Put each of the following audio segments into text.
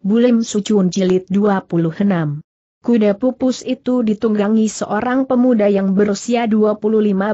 Bulim Sucun Jilid 26. Kuda pupus itu ditunggangi seorang pemuda yang berusia 25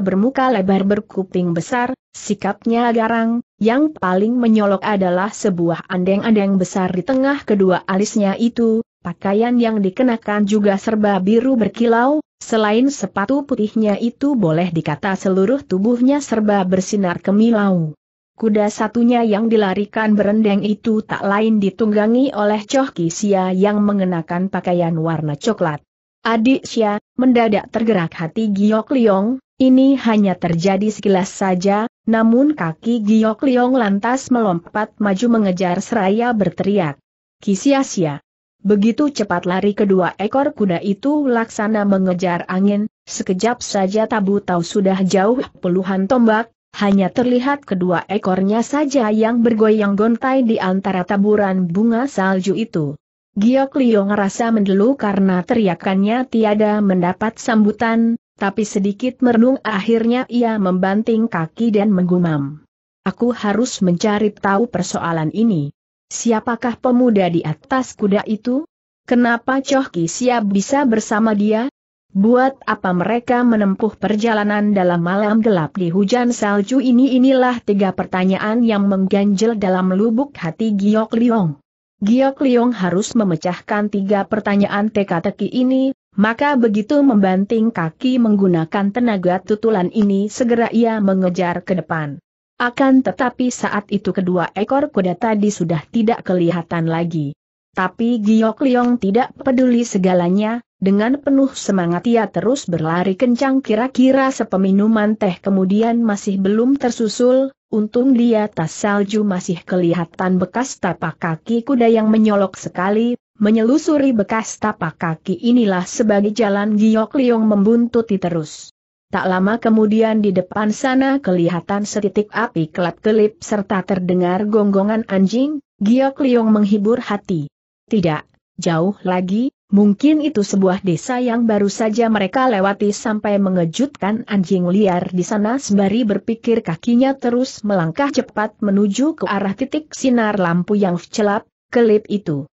bermuka lebar berkuping besar, sikapnya garang, yang paling menyolok adalah sebuah andeng-andeng besar di tengah kedua alisnya itu, pakaian yang dikenakan juga serba biru berkilau, selain sepatu putihnya itu boleh dikata seluruh tubuhnya serba bersinar kemilau. Kuda satunya yang dilarikan berendeng itu tak lain ditunggangi oleh Choh Kisia yang mengenakan pakaian warna coklat. Adik Xia, mendadak tergerak hati Giok Liong, ini hanya terjadi sekilas saja, namun kaki Giok Liong lantas melompat maju mengejar seraya berteriak. Kisia-sia. Begitu cepat lari kedua ekor kuda itu laksana mengejar angin, sekejap saja tabu tahu sudah jauh puluhan tombak, hanya terlihat kedua ekornya saja yang bergoyang gontai di antara taburan bunga salju itu. Giok Lio ngerasa mendelu karena teriakannya tiada mendapat sambutan, tapi sedikit merenung akhirnya ia membanting kaki dan menggumam. Aku harus mencari tahu persoalan ini. Siapakah pemuda di atas kuda itu? Kenapa Choh siap bisa bersama dia? Buat apa mereka menempuh perjalanan dalam malam gelap di hujan salju ini inilah tiga pertanyaan yang mengganjel dalam lubuk hati Giok Liong. Giok Liong harus memecahkan tiga pertanyaan teka-teki ini, maka begitu membanting kaki menggunakan tenaga tutulan ini segera ia mengejar ke depan. Akan tetapi saat itu kedua ekor kuda tadi sudah tidak kelihatan lagi. Tapi Giok Liong tidak peduli segalanya, dengan penuh semangat ia terus berlari kencang kira-kira sepeminuman teh kemudian masih belum tersusul, untung dia atas salju masih kelihatan bekas tapak kaki kuda yang menyolok sekali, menyelusuri bekas tapak kaki inilah sebagai jalan Giok Liong membuntuti terus. Tak lama kemudian di depan sana kelihatan setitik api kelap-kelip serta terdengar gonggongan anjing, Giok Liong menghibur hati. Tidak, jauh lagi, Mungkin itu sebuah desa yang baru saja mereka lewati sampai mengejutkan anjing liar di sana sembari berpikir kakinya terus melangkah cepat menuju ke arah titik sinar lampu yang celap, kelip itu.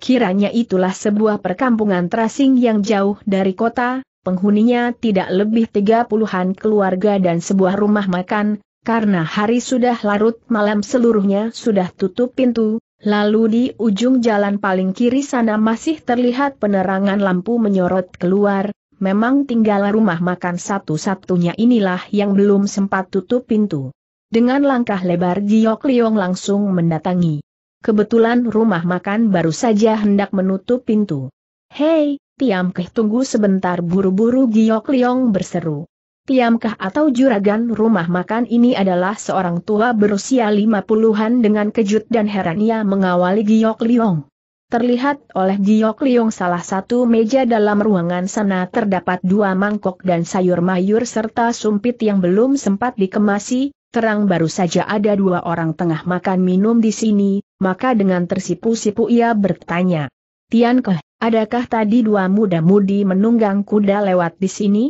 Kiranya itulah sebuah perkampungan terasing yang jauh dari kota, penghuninya tidak lebih tiga puluhan keluarga dan sebuah rumah makan, karena hari sudah larut malam seluruhnya sudah tutup pintu, Lalu di ujung jalan paling kiri sana masih terlihat penerangan lampu menyorot keluar, memang tinggal rumah makan satu-satunya inilah yang belum sempat tutup pintu. Dengan langkah lebar Giok Liong langsung mendatangi. Kebetulan rumah makan baru saja hendak menutup pintu. Hei, Tiam Keh tunggu sebentar buru-buru Giok Liong berseru. Tiamkah atau juragan rumah makan ini adalah seorang tua berusia lima puluhan dengan kejut dan heran ia mengawali Giok Liong. Terlihat oleh Giok Liong salah satu meja dalam ruangan sana terdapat dua mangkok dan sayur mayur serta sumpit yang belum sempat dikemasi, terang baru saja ada dua orang tengah makan minum di sini, maka dengan tersipu-sipu ia bertanya. Tiankah, adakah tadi dua muda-mudi menunggang kuda lewat di sini?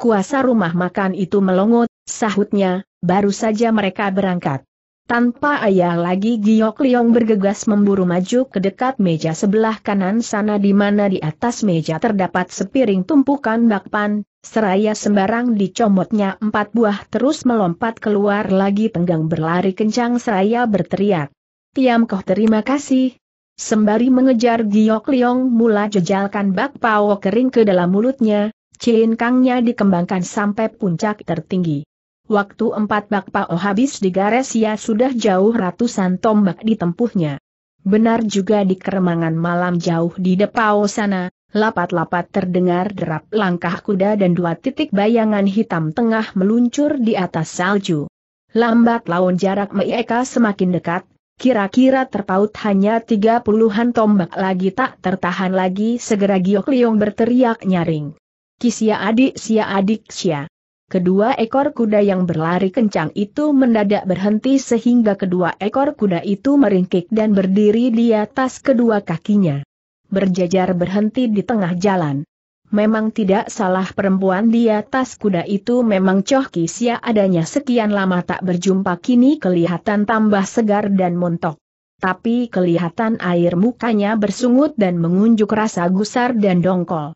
Kuasa rumah makan itu melongot, sahutnya, baru saja mereka berangkat. Tanpa ayah lagi Giok Liong bergegas memburu maju ke dekat meja sebelah kanan sana di mana di atas meja terdapat sepiring tumpukan bakpan, seraya sembarang dicomotnya empat buah terus melompat keluar lagi tenggang berlari kencang seraya berteriak. Tiam koh terima kasih. Sembari mengejar Giok Liong mula jejalkan bakpao kering ke dalam mulutnya, cincangnya dikembangkan sampai puncak tertinggi. Waktu empat bak pao oh habis digares ia ya sudah jauh ratusan tombak ditempuhnya. Benar juga di keremangan malam jauh di depao sana, lapat-lapat terdengar derap langkah kuda dan dua titik bayangan hitam tengah meluncur di atas salju. Lambat laun jarak mereka semakin dekat, Kira-kira terpaut hanya tiga puluhan tombak lagi tak tertahan lagi segera Giok Liong berteriak nyaring. Kisia adik sia adik sia. Kedua ekor kuda yang berlari kencang itu mendadak berhenti sehingga kedua ekor kuda itu meringkik dan berdiri di atas kedua kakinya. Berjajar berhenti di tengah jalan. Memang tidak salah perempuan di atas kuda itu memang Coh Kisya adanya sekian lama tak berjumpa kini kelihatan tambah segar dan montok. Tapi kelihatan air mukanya bersungut dan mengunjuk rasa gusar dan dongkol.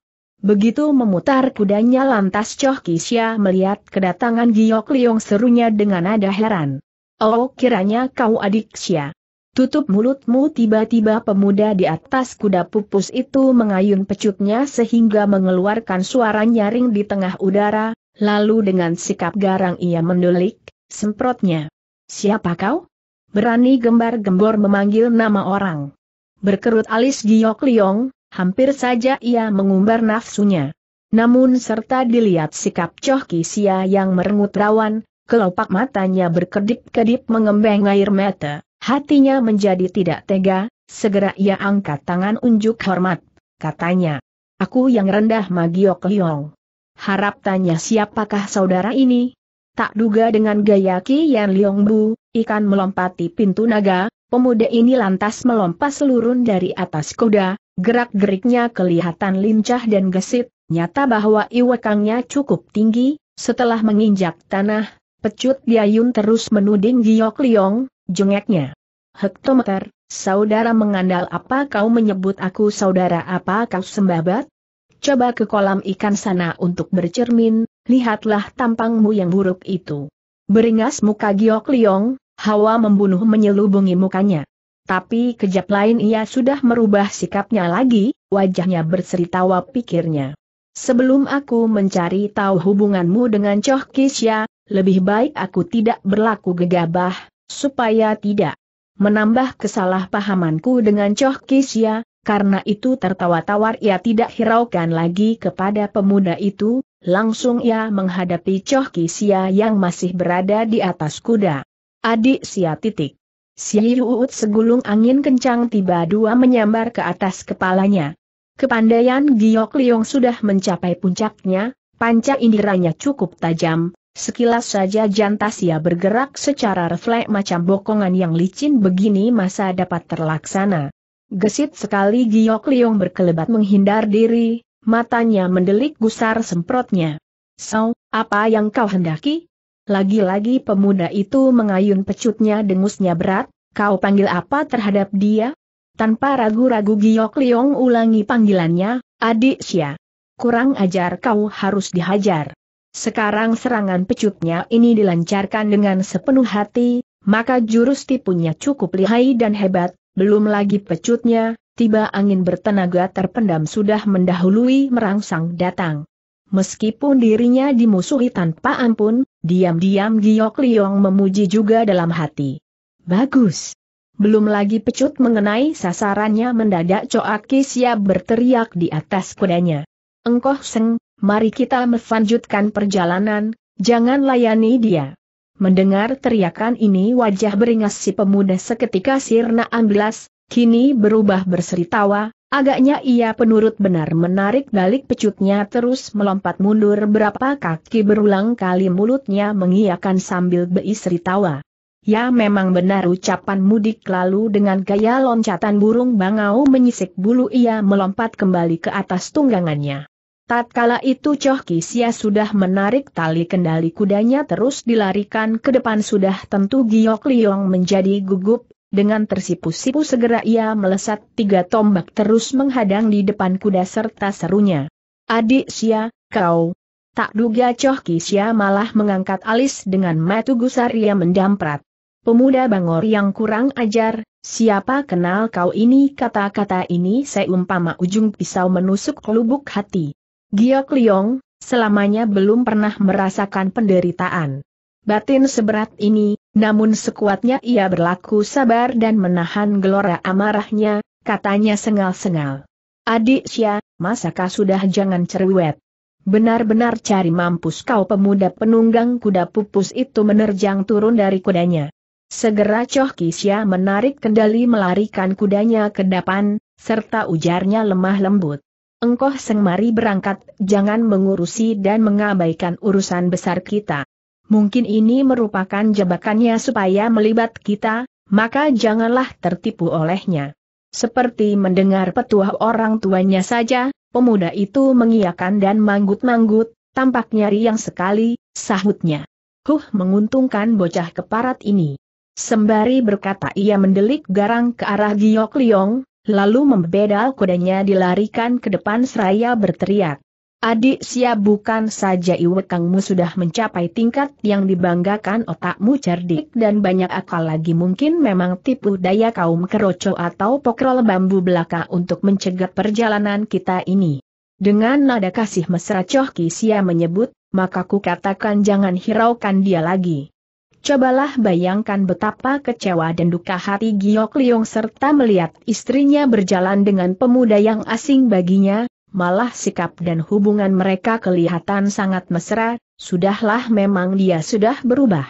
Begitu memutar kudanya lantas Choh Kisya melihat kedatangan Giok Liong serunya dengan nada heran. Oh kiranya kau adik Xia. Tutup mulutmu tiba-tiba pemuda di atas kuda pupus itu mengayun pecutnya sehingga mengeluarkan suara nyaring di tengah udara, lalu dengan sikap garang ia mendulik, semprotnya. Siapa kau? Berani gembar-gembor memanggil nama orang. Berkerut alis Giok Liong, hampir saja ia mengumbar nafsunya. Namun serta dilihat sikap Choh Kisia yang merengut rawan, kelopak matanya berkedip-kedip mengembeng air mata, hatinya menjadi tidak tega, segera ia angkat tangan unjuk hormat, katanya. Aku yang rendah Magiok Liong. Harap tanya siapakah saudara ini? Tak duga dengan gaya Kian Liong Bu, ikan melompati pintu naga, pemuda ini lantas melompat seluruh dari atas kuda, Gerak-geriknya kelihatan lincah dan gesit, nyata bahwa iwekangnya cukup tinggi, setelah menginjak tanah, pecut Diayun terus menuding Giok Liong, jengeknya. Hektometer, saudara mengandal apa kau menyebut aku saudara apa kau sembabat? Coba ke kolam ikan sana untuk bercermin, lihatlah tampangmu yang buruk itu. Beringas muka Giok Liong, hawa membunuh menyelubungi mukanya. Tapi kejap lain ia sudah merubah sikapnya lagi, wajahnya berseri tawa pikirnya. Sebelum aku mencari tahu hubunganmu dengan Choh Kisya, lebih baik aku tidak berlaku gegabah, supaya tidak menambah kesalahpahamanku dengan Choh Kisya, karena itu tertawa-tawar ia tidak hiraukan lagi kepada pemuda itu, langsung ia menghadapi Choh Kisya yang masih berada di atas kuda. Adik Sia titik. Siu Uut segulung angin kencang tiba dua menyambar ke atas kepalanya. Kepandaian Giok Liong sudah mencapai puncaknya, panca indiranya cukup tajam, sekilas saja Jantasia bergerak secara refleks macam bokongan yang licin begini masa dapat terlaksana. Gesit sekali Giok Liong berkelebat menghindar diri, matanya mendelik gusar semprotnya. So, apa yang kau hendaki? Lagi-lagi pemuda itu mengayun pecutnya dengusnya berat, kau panggil apa terhadap dia? Tanpa ragu-ragu Giok Liong ulangi panggilannya, adik Xia. Kurang ajar kau harus dihajar. Sekarang serangan pecutnya ini dilancarkan dengan sepenuh hati, maka jurus tipunya cukup lihai dan hebat, belum lagi pecutnya, tiba angin bertenaga terpendam sudah mendahului merangsang datang. Meskipun dirinya dimusuhi tanpa ampun, diam-diam Giok Liong memuji juga dalam hati. Bagus. Belum lagi pecut mengenai sasarannya mendadak Coaki siap berteriak di atas kudanya. Engkoh Seng, mari kita melanjutkan perjalanan, jangan layani dia. Mendengar teriakan ini wajah beringas si pemuda seketika sirna amblas, kini berubah berseri tawa, Agaknya ia penurut benar menarik balik pecutnya terus melompat mundur berapa kaki berulang kali mulutnya mengiakan sambil beisri tawa. Ya memang benar ucapan mudik lalu dengan gaya loncatan burung bangau menyisik bulu ia melompat kembali ke atas tunggangannya. Tatkala itu Choh Kisya sudah menarik tali kendali kudanya terus dilarikan ke depan sudah tentu Giok Liong menjadi gugup dengan tersipu-sipu segera ia melesat tiga tombak terus menghadang di depan kuda serta serunya. Adik Sia, kau. Tak duga Choh Kisya malah mengangkat alis dengan metu gusar ia mendamprat. Pemuda Bangor yang kurang ajar, siapa kenal kau ini kata-kata ini seumpama ujung pisau menusuk lubuk hati. Giok Liong, selamanya belum pernah merasakan penderitaan batin seberat ini, namun sekuatnya ia berlaku sabar dan menahan gelora amarahnya, katanya sengal-sengal. Adik Sya, masakah sudah jangan cerewet? Benar-benar cari mampus kau pemuda penunggang kuda pupus itu menerjang turun dari kudanya. Segera Choh Kisya menarik kendali melarikan kudanya ke depan, serta ujarnya lemah lembut. Engkoh sengmari berangkat, jangan mengurusi dan mengabaikan urusan besar kita mungkin ini merupakan jebakannya supaya melibat kita, maka janganlah tertipu olehnya. Seperti mendengar petuah orang tuanya saja, pemuda itu mengiakan dan manggut-manggut, tampaknya riang sekali, sahutnya. Huh menguntungkan bocah keparat ini. Sembari berkata ia mendelik garang ke arah Giok Liong, lalu membedal kudanya dilarikan ke depan seraya berteriak. Adik sia bukan saja iwekangmu sudah mencapai tingkat yang dibanggakan otakmu cerdik dan banyak akal lagi mungkin memang tipu daya kaum keroco atau pokrol bambu belaka untuk mencegah perjalanan kita ini. Dengan nada kasih mesra Choh Sia menyebut, maka ku katakan jangan hiraukan dia lagi. Cobalah bayangkan betapa kecewa dan duka hati Giok Liong serta melihat istrinya berjalan dengan pemuda yang asing baginya, malah sikap dan hubungan mereka kelihatan sangat mesra, sudahlah memang dia sudah berubah.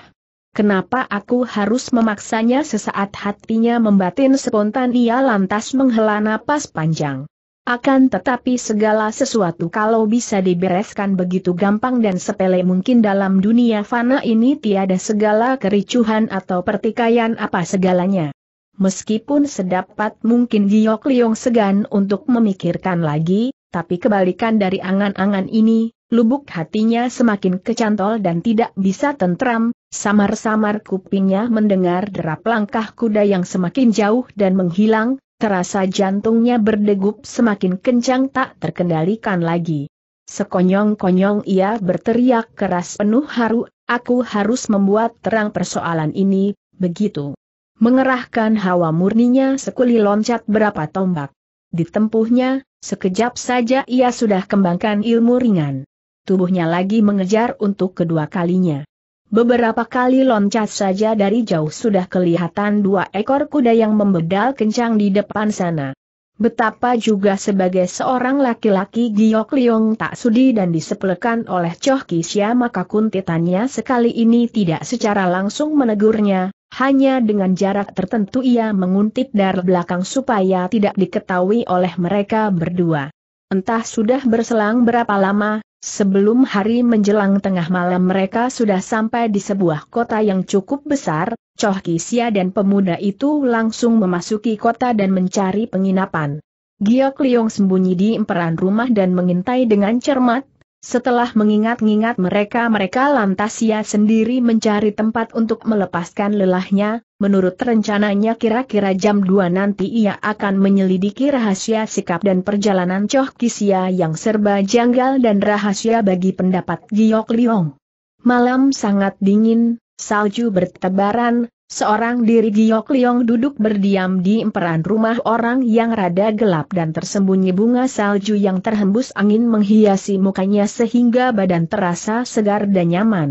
Kenapa aku harus memaksanya sesaat hatinya membatin spontan ia lantas menghela napas panjang. Akan tetapi segala sesuatu kalau bisa dibereskan begitu gampang dan sepele mungkin dalam dunia fana ini tiada segala kericuhan atau pertikaian apa segalanya. Meskipun sedapat mungkin Giok Liong segan untuk memikirkan lagi, tapi kebalikan dari angan-angan ini, lubuk hatinya semakin kecantol dan tidak bisa tentram, samar-samar kupingnya mendengar derap langkah kuda yang semakin jauh dan menghilang, terasa jantungnya berdegup semakin kencang tak terkendalikan lagi. Sekonyong-konyong ia berteriak keras penuh haru, aku harus membuat terang persoalan ini, begitu. Mengerahkan hawa murninya sekuli loncat berapa tombak. Ditempuhnya, sekejap saja ia sudah kembangkan ilmu ringan. Tubuhnya lagi mengejar untuk kedua kalinya. Beberapa kali loncat saja dari jauh sudah kelihatan dua ekor kuda yang membedal kencang di depan sana. Betapa juga sebagai seorang laki-laki Giok Liong tak sudi dan disepelekan oleh Choh Kisya maka kuntitannya sekali ini tidak secara langsung menegurnya, hanya dengan jarak tertentu ia menguntit dari belakang supaya tidak diketahui oleh mereka berdua. Entah sudah berselang berapa lama, sebelum hari menjelang tengah malam mereka sudah sampai di sebuah kota yang cukup besar, Choh Kisia dan pemuda itu langsung memasuki kota dan mencari penginapan. Giok Liong sembunyi di emperan rumah dan mengintai dengan cermat, setelah mengingat-ingat mereka-mereka lantas ia sendiri mencari tempat untuk melepaskan lelahnya, menurut rencananya kira-kira jam 2 nanti ia akan menyelidiki rahasia sikap dan perjalanan Choh Kisia yang serba janggal dan rahasia bagi pendapat Giok Liong. Malam sangat dingin, salju bertebaran, Seorang diri Giok Liong duduk berdiam di emperan rumah orang yang rada gelap dan tersembunyi bunga salju yang terhembus angin menghiasi mukanya sehingga badan terasa segar dan nyaman.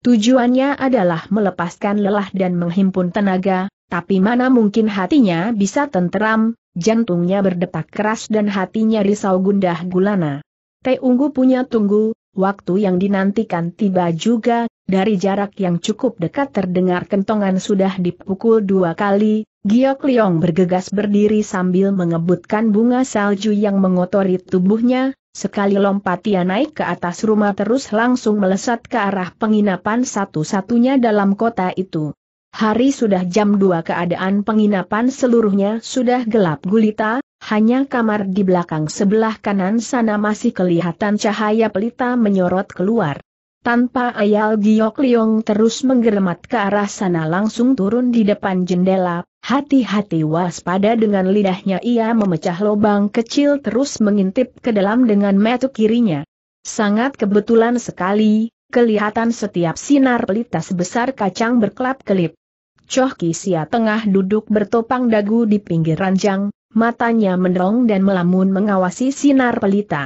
Tujuannya adalah melepaskan lelah dan menghimpun tenaga, tapi mana mungkin hatinya bisa tenteram, jantungnya berdetak keras dan hatinya risau gundah gulana. Teunggu punya tunggu, waktu yang dinantikan tiba juga, dari jarak yang cukup dekat terdengar kentongan sudah dipukul dua kali, Giok Leong bergegas berdiri sambil mengebutkan bunga salju yang mengotori tubuhnya, sekali lompat ia naik ke atas rumah terus langsung melesat ke arah penginapan satu-satunya dalam kota itu. Hari sudah jam dua, keadaan penginapan seluruhnya sudah gelap gulita, hanya kamar di belakang sebelah kanan sana masih kelihatan cahaya pelita menyorot keluar. Tanpa ayal Giok Liong terus menggelemat ke arah sana langsung turun di depan jendela, hati-hati waspada dengan lidahnya ia memecah lubang kecil terus mengintip ke dalam dengan mata kirinya. Sangat kebetulan sekali, kelihatan setiap sinar pelita sebesar kacang berkelap-kelip. Choh Kisia tengah duduk bertopang dagu di pinggir ranjang, matanya mendong dan melamun mengawasi sinar pelita.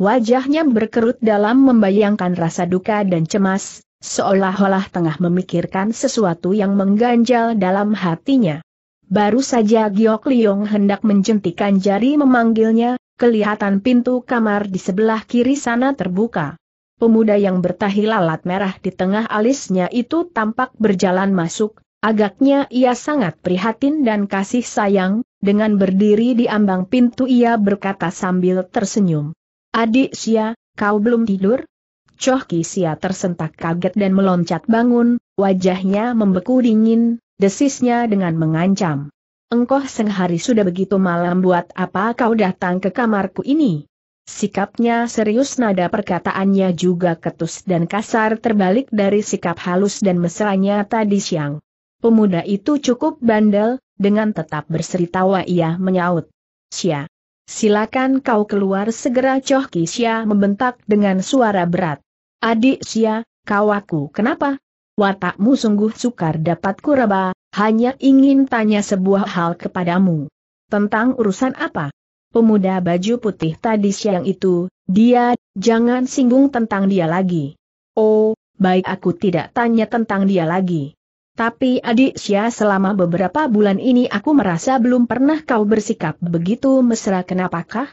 Wajahnya berkerut dalam membayangkan rasa duka dan cemas, seolah-olah tengah memikirkan sesuatu yang mengganjal dalam hatinya. Baru saja Giok Liong hendak menjentikan jari memanggilnya, kelihatan pintu kamar di sebelah kiri sana terbuka. Pemuda yang bertahi lalat merah di tengah alisnya itu tampak berjalan masuk, agaknya ia sangat prihatin dan kasih sayang, dengan berdiri di ambang pintu ia berkata sambil tersenyum. Adik Sia, kau belum tidur? Choh Sia tersentak kaget dan meloncat bangun, wajahnya membeku dingin, desisnya dengan mengancam. Engkau sehari sudah begitu malam buat apa kau datang ke kamarku ini? Sikapnya serius nada perkataannya juga ketus dan kasar terbalik dari sikap halus dan mesranya tadi siang. Pemuda itu cukup bandel, dengan tetap berseritawa ia menyaut. Sia, Silakan kau keluar segera Choh Kisya membentak dengan suara berat. Adik Sia, kau aku kenapa? Watakmu sungguh sukar dapat kuraba, hanya ingin tanya sebuah hal kepadamu. Tentang urusan apa? Pemuda baju putih tadi siang itu, dia, jangan singgung tentang dia lagi. Oh, baik aku tidak tanya tentang dia lagi. Tapi adik sia selama beberapa bulan ini aku merasa belum pernah kau bersikap begitu mesra kenapakah?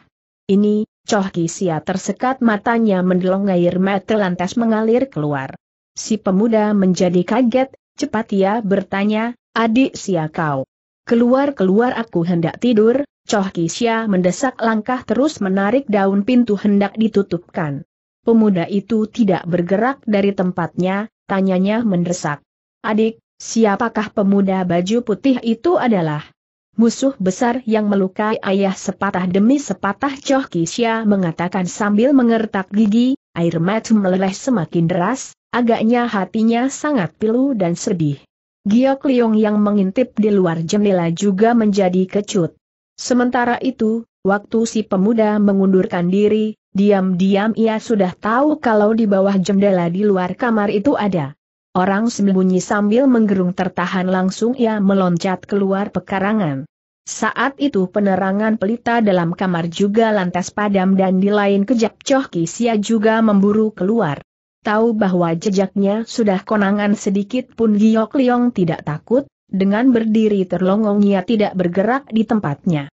Ini, Choh Kisia tersekat matanya mendelong air mata lantas mengalir keluar. Si pemuda menjadi kaget, cepat ia bertanya, adik Sia kau. Keluar-keluar aku hendak tidur, Choh Kisia mendesak langkah terus menarik daun pintu hendak ditutupkan. Pemuda itu tidak bergerak dari tempatnya, tanyanya mendesak. Adik, Siapakah pemuda baju putih itu adalah? Musuh besar yang melukai ayah sepatah demi sepatah Choh Kisya mengatakan sambil mengertak gigi, air mata meleleh semakin deras, agaknya hatinya sangat pilu dan sedih. Giok Liong yang mengintip di luar jendela juga menjadi kecut. Sementara itu, waktu si pemuda mengundurkan diri, diam-diam ia sudah tahu kalau di bawah jendela di luar kamar itu ada Orang sembunyi sambil menggerung tertahan langsung ia meloncat keluar pekarangan. Saat itu penerangan pelita dalam kamar juga lantas padam dan di lain kejap Coh Sia juga memburu keluar. Tahu bahwa jejaknya sudah konangan sedikit pun Giok Liong tidak takut, dengan berdiri terlongong ia tidak bergerak di tempatnya.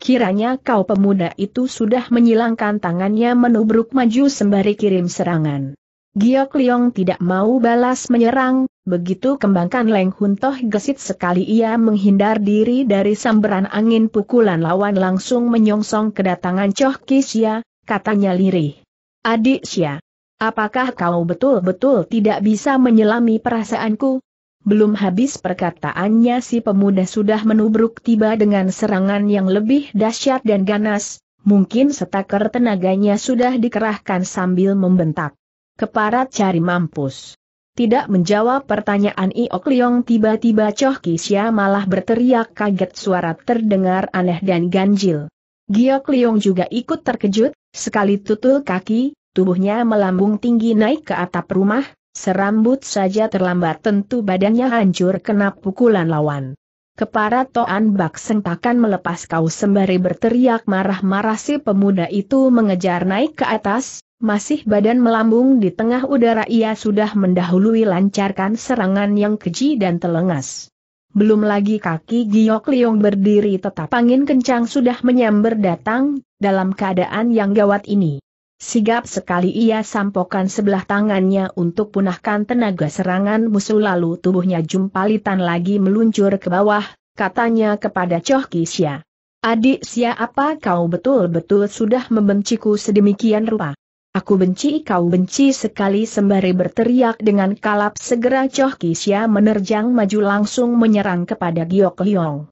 Kiranya kau pemuda itu sudah menyilangkan tangannya menubruk maju sembari kirim serangan. Giok Liong tidak mau balas menyerang, begitu kembangkan Leng Hun Toh gesit sekali ia menghindar diri dari samberan angin pukulan lawan langsung menyongsong kedatangan Choh Kisya, katanya lirih. Adik sia, apakah kau betul-betul tidak bisa menyelami perasaanku? Belum habis perkataannya si pemuda sudah menubruk tiba dengan serangan yang lebih dahsyat dan ganas, mungkin setaker tenaganya sudah dikerahkan sambil membentak. Keparat cari mampus. Tidak menjawab pertanyaan Iok Liong tiba-tiba Choh Kisya malah berteriak kaget suara terdengar aneh dan ganjil. Giok Liong juga ikut terkejut, sekali tutul kaki, tubuhnya melambung tinggi naik ke atap rumah, serambut saja terlambat tentu badannya hancur kena pukulan lawan. Kepara Toan Bak sentakan melepas kau sembari berteriak marah-marah si pemuda itu mengejar naik ke atas, masih badan melambung di tengah udara ia sudah mendahului lancarkan serangan yang keji dan telengas. Belum lagi kaki Giok Liong berdiri tetap angin kencang sudah menyambar datang, dalam keadaan yang gawat ini. Sigap sekali ia sampokan sebelah tangannya untuk punahkan tenaga serangan musuh lalu tubuhnya jumpalitan lagi meluncur ke bawah, katanya kepada Choh Kisya. Adik Sia apa kau betul-betul sudah membenciku sedemikian rupa? Aku benci kau benci sekali sembari berteriak dengan kalap segera Choh Kisya menerjang maju langsung menyerang kepada Giok Liong.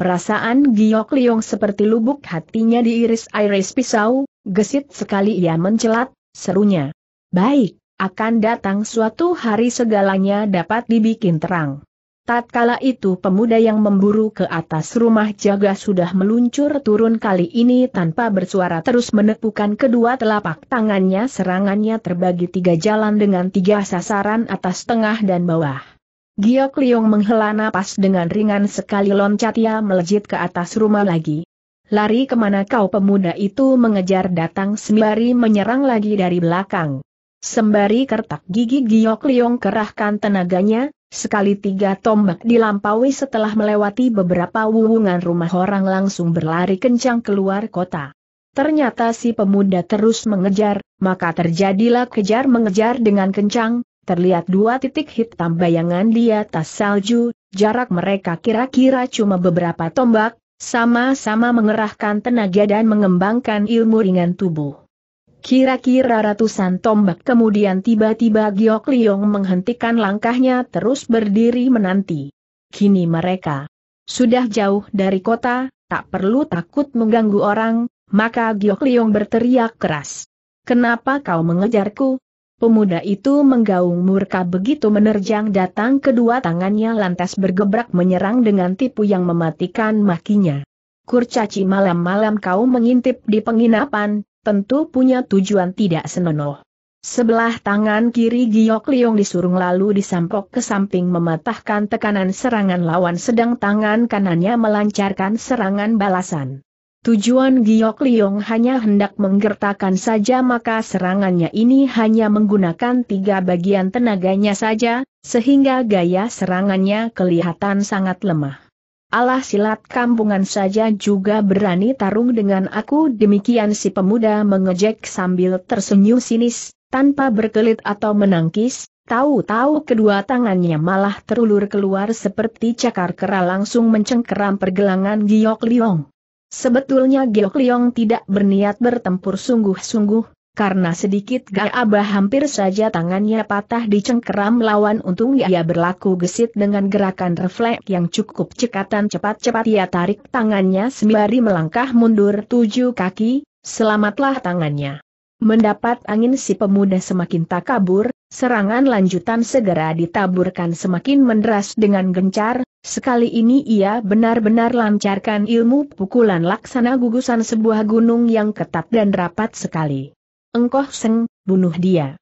Perasaan Giok Liong seperti lubuk hatinya diiris-iris pisau, Gesit sekali ia mencelat, serunya. Baik, akan datang suatu hari segalanya dapat dibikin terang. Tatkala itu pemuda yang memburu ke atas rumah jaga sudah meluncur turun kali ini tanpa bersuara terus menepukan kedua telapak tangannya serangannya terbagi tiga jalan dengan tiga sasaran atas tengah dan bawah. Giok Liong menghela napas dengan ringan sekali loncat ia melejit ke atas rumah lagi. Lari kemana kau pemuda itu mengejar datang sembari menyerang lagi dari belakang. Sembari kertak gigi Giok Liong kerahkan tenaganya, sekali tiga tombak dilampaui setelah melewati beberapa wuwungan rumah orang langsung berlari kencang keluar kota. Ternyata si pemuda terus mengejar, maka terjadilah kejar-mengejar dengan kencang, terlihat dua titik hitam bayangan di atas salju, jarak mereka kira-kira cuma beberapa tombak, sama-sama mengerahkan tenaga dan mengembangkan ilmu ringan tubuh. Kira-kira ratusan tombak kemudian tiba-tiba Giok Liong menghentikan langkahnya terus berdiri menanti. Kini mereka sudah jauh dari kota, tak perlu takut mengganggu orang, maka Giok Liong berteriak keras. Kenapa kau mengejarku? Pemuda itu menggaung murka begitu menerjang datang kedua tangannya lantas bergebrak menyerang dengan tipu yang mematikan makinya. Kurcaci malam-malam kau mengintip di penginapan, tentu punya tujuan tidak senonoh. Sebelah tangan kiri Giok Liong disurung lalu disampok ke samping mematahkan tekanan serangan lawan sedang tangan kanannya melancarkan serangan balasan. Tujuan Giok Liong hanya hendak menggertakkan saja maka serangannya ini hanya menggunakan tiga bagian tenaganya saja, sehingga gaya serangannya kelihatan sangat lemah. Allah silat kampungan saja juga berani tarung dengan aku demikian si pemuda mengejek sambil tersenyum sinis, tanpa berkelit atau menangkis, tahu-tahu kedua tangannya malah terulur keluar seperti cakar kera langsung mencengkeram pergelangan Giok Liong. Sebetulnya Geok Liong tidak berniat bertempur sungguh-sungguh, karena sedikit abah hampir saja tangannya patah dicengkeram lawan untung ia berlaku gesit dengan gerakan refleks yang cukup cekatan cepat-cepat ia tarik tangannya sembari melangkah mundur tujuh kaki, selamatlah tangannya. Mendapat angin si pemuda semakin tak kabur, Serangan lanjutan segera ditaburkan semakin menderas dengan gencar, sekali ini ia benar-benar lancarkan ilmu pukulan laksana gugusan sebuah gunung yang ketat dan rapat sekali. Engkoh Seng, bunuh dia.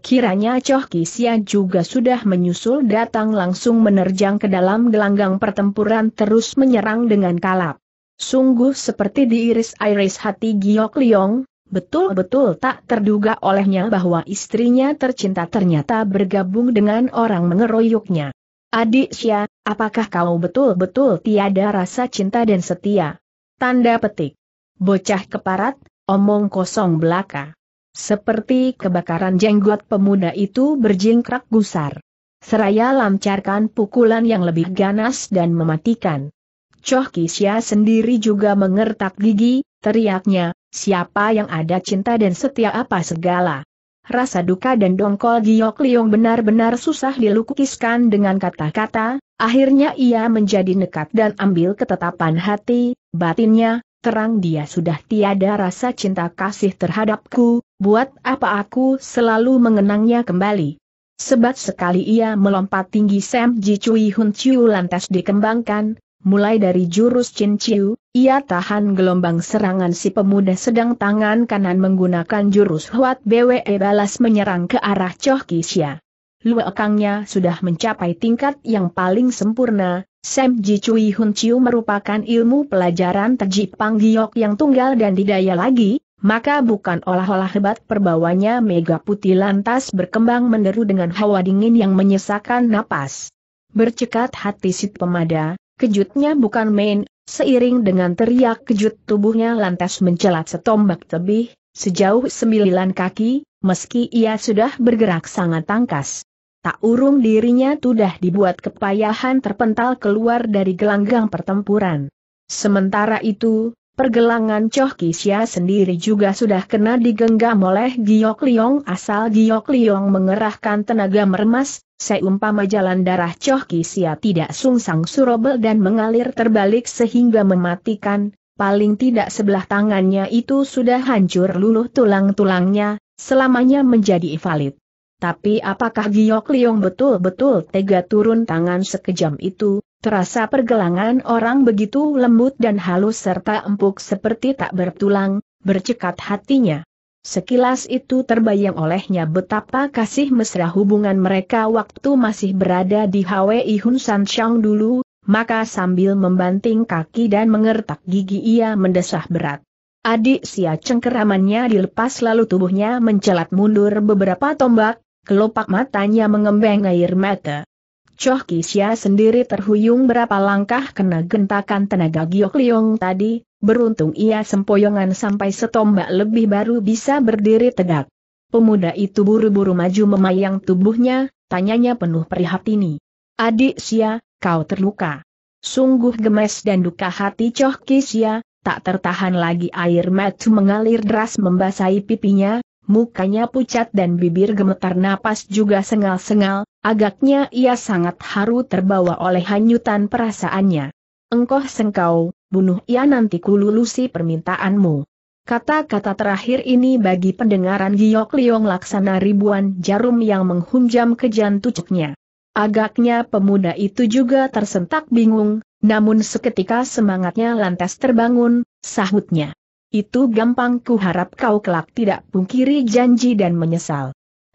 Kiranya Choh Kisia juga sudah menyusul datang langsung menerjang ke dalam gelanggang pertempuran terus menyerang dengan kalap. Sungguh seperti diiris-iris hati Giok Liong, Betul-betul tak terduga olehnya bahwa istrinya tercinta ternyata bergabung dengan orang mengeroyoknya. Adik Syah, apakah kau betul-betul tiada rasa cinta dan setia? Tanda petik. Bocah keparat, omong kosong belaka. Seperti kebakaran jenggot pemuda itu berjingkrak gusar. Seraya lancarkan pukulan yang lebih ganas dan mematikan. Choh Kisya sendiri juga mengertak gigi, teriaknya, Siapa yang ada cinta dan setia apa segala. Rasa duka dan dongkol giok liong benar-benar susah dilukiskan dengan kata-kata, akhirnya ia menjadi nekat dan ambil ketetapan hati, batinnya, terang dia sudah tiada rasa cinta kasih terhadapku, buat apa aku selalu mengenangnya kembali. Sebat sekali ia melompat tinggi Sam Ji Cui Hun Chiu lantas dikembangkan, mulai dari jurus Chin Chiu, ia tahan gelombang serangan si pemuda sedang tangan kanan menggunakan jurus Huat BWE e balas menyerang ke arah Choh Kisya. Luekangnya sudah mencapai tingkat yang paling sempurna, Sam Ji Cui Hun Chiu merupakan ilmu pelajaran terjipang giok yang tunggal dan didaya lagi, maka bukan olah-olah hebat perbawanya Mega Putih lantas berkembang menderu dengan hawa dingin yang menyesakan napas. Bercekat hati si pemada, kejutnya bukan main, Seiring dengan teriak kejut tubuhnya lantas mencelat setombak tebih, sejauh sembilan kaki, meski ia sudah bergerak sangat tangkas. Tak urung dirinya sudah dibuat kepayahan terpental keluar dari gelanggang pertempuran. Sementara itu, pergelangan Choh Kisya sendiri juga sudah kena digenggam oleh Giok Liong asal Giok Liong mengerahkan tenaga meremas, seumpama jalan darah Choh Sia tidak sungsang surobel dan mengalir terbalik sehingga mematikan, paling tidak sebelah tangannya itu sudah hancur luluh tulang-tulangnya, selamanya menjadi invalid. Tapi apakah Giok Liong betul-betul tega turun tangan sekejam itu, terasa pergelangan orang begitu lembut dan halus serta empuk seperti tak bertulang, bercekat hatinya. Sekilas itu terbayang olehnya betapa kasih mesra hubungan mereka waktu masih berada di HWI Hun San Shang dulu, maka sambil membanting kaki dan mengertak gigi ia mendesah berat. Adik sia cengkeramannya dilepas lalu tubuhnya mencelat mundur beberapa tombak, kelopak matanya mengembeng air mata. Choh Kisya sendiri terhuyung berapa langkah kena gentakan tenaga Giok Liong tadi, Beruntung ia sempoyongan sampai setombak lebih baru bisa berdiri tegak. Pemuda itu buru-buru maju memayang tubuhnya, tanyanya penuh prihatini. Adik Sia, kau terluka. Sungguh gemes dan duka hati Choh Kisya, tak tertahan lagi air mata mengalir deras membasahi pipinya, mukanya pucat dan bibir gemetar napas juga sengal-sengal, agaknya ia sangat haru terbawa oleh hanyutan perasaannya. Engkau sengkau, bunuh ia nanti kululusi permintaanmu. Kata-kata terakhir ini bagi pendengaran Giok Liong laksana ribuan jarum yang menghunjam ke jantucuknya. Agaknya pemuda itu juga tersentak bingung, namun seketika semangatnya lantas terbangun, sahutnya. Itu gampang harap kau kelak tidak pungkiri janji dan menyesal.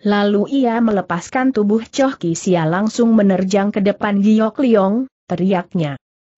Lalu ia melepaskan tubuh Choh Sia langsung menerjang ke depan Giok Liong, teriaknya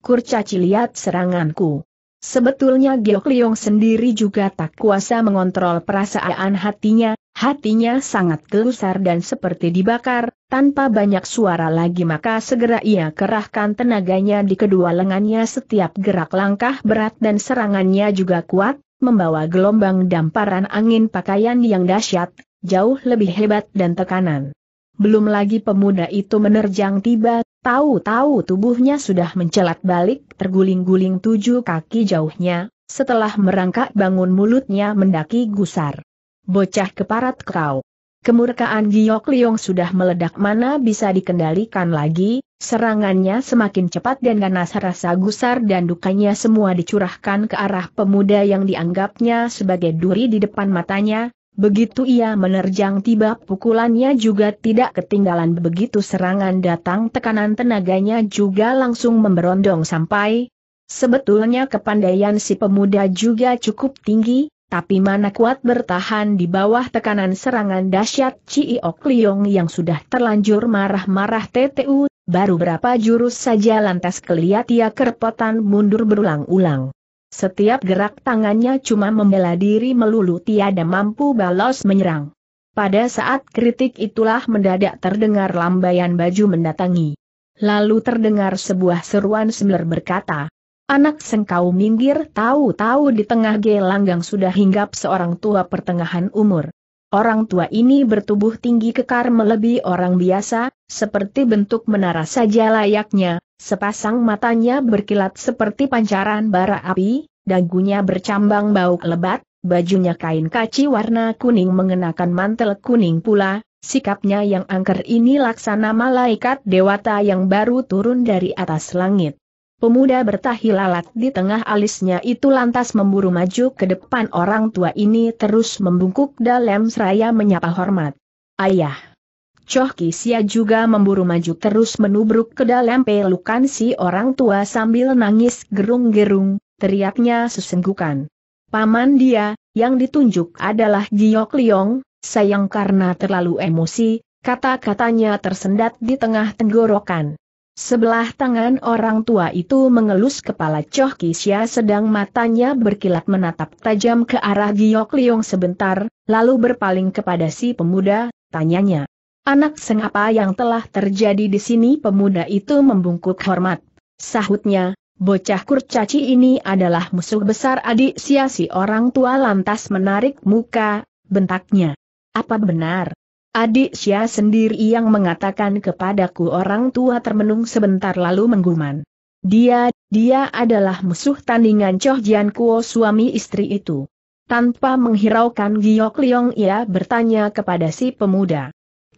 kurcaci lihat seranganku. Sebetulnya Giok Liong sendiri juga tak kuasa mengontrol perasaan hatinya, hatinya sangat gelusar dan seperti dibakar, tanpa banyak suara lagi maka segera ia kerahkan tenaganya di kedua lengannya setiap gerak langkah berat dan serangannya juga kuat, membawa gelombang damparan angin pakaian yang dahsyat, jauh lebih hebat dan tekanan. Belum lagi pemuda itu menerjang tiba, Tahu-tahu tubuhnya sudah mencelat balik, terguling-guling tujuh kaki jauhnya, setelah merangkak bangun mulutnya mendaki gusar. Bocah keparat kau. Kemurkaan Giok Liong sudah meledak mana bisa dikendalikan lagi, serangannya semakin cepat dan ganas rasa gusar dan dukanya semua dicurahkan ke arah pemuda yang dianggapnya sebagai duri di depan matanya, Begitu ia menerjang tiba pukulannya juga tidak ketinggalan begitu serangan datang tekanan tenaganya juga langsung memberondong sampai. Sebetulnya kepandaian si pemuda juga cukup tinggi, tapi mana kuat bertahan di bawah tekanan serangan dahsyat Ok Liong yang sudah terlanjur marah-marah TTU, baru berapa jurus saja lantas keliat ia kerepotan mundur berulang-ulang. Setiap gerak tangannya cuma membela diri melulu tiada mampu balas menyerang. Pada saat kritik itulah mendadak terdengar lambaian baju mendatangi. Lalu terdengar sebuah seruan semler berkata, Anak sengkau minggir tahu-tahu di tengah gelanggang sudah hinggap seorang tua pertengahan umur. Orang tua ini bertubuh tinggi kekar melebihi orang biasa, seperti bentuk menara saja layaknya, sepasang matanya berkilat seperti pancaran bara api, dagunya bercambang bau lebat, bajunya kain kaci warna kuning mengenakan mantel kuning pula, sikapnya yang angker ini laksana malaikat dewata yang baru turun dari atas langit. Pemuda bertahi lalat di tengah alisnya itu lantas memburu maju ke depan orang tua ini terus membungkuk dalam seraya menyapa hormat. Ayah. Choh Kisia juga memburu maju terus menubruk ke dalam pelukan si orang tua sambil nangis gerung-gerung, teriaknya sesenggukan. Paman dia, yang ditunjuk adalah Giok Liong, sayang karena terlalu emosi, kata-katanya tersendat di tengah tenggorokan. Sebelah tangan orang tua itu mengelus kepala Choh Kisya sedang matanya berkilat menatap tajam ke arah Giok Liong sebentar, lalu berpaling kepada si pemuda, tanyanya. Anak sengapa yang telah terjadi di sini pemuda itu membungkuk hormat. Sahutnya, Bocah kurcaci ini adalah musuh besar adik sia siasi orang tua lantas menarik muka, bentaknya. Apa benar? Adik Sia sendiri yang mengatakan kepadaku orang tua termenung sebentar lalu mengguman. Dia, dia adalah musuh tandingan Choh Jian Kuo suami istri itu. Tanpa menghiraukan Giok Liong ia bertanya kepada si pemuda.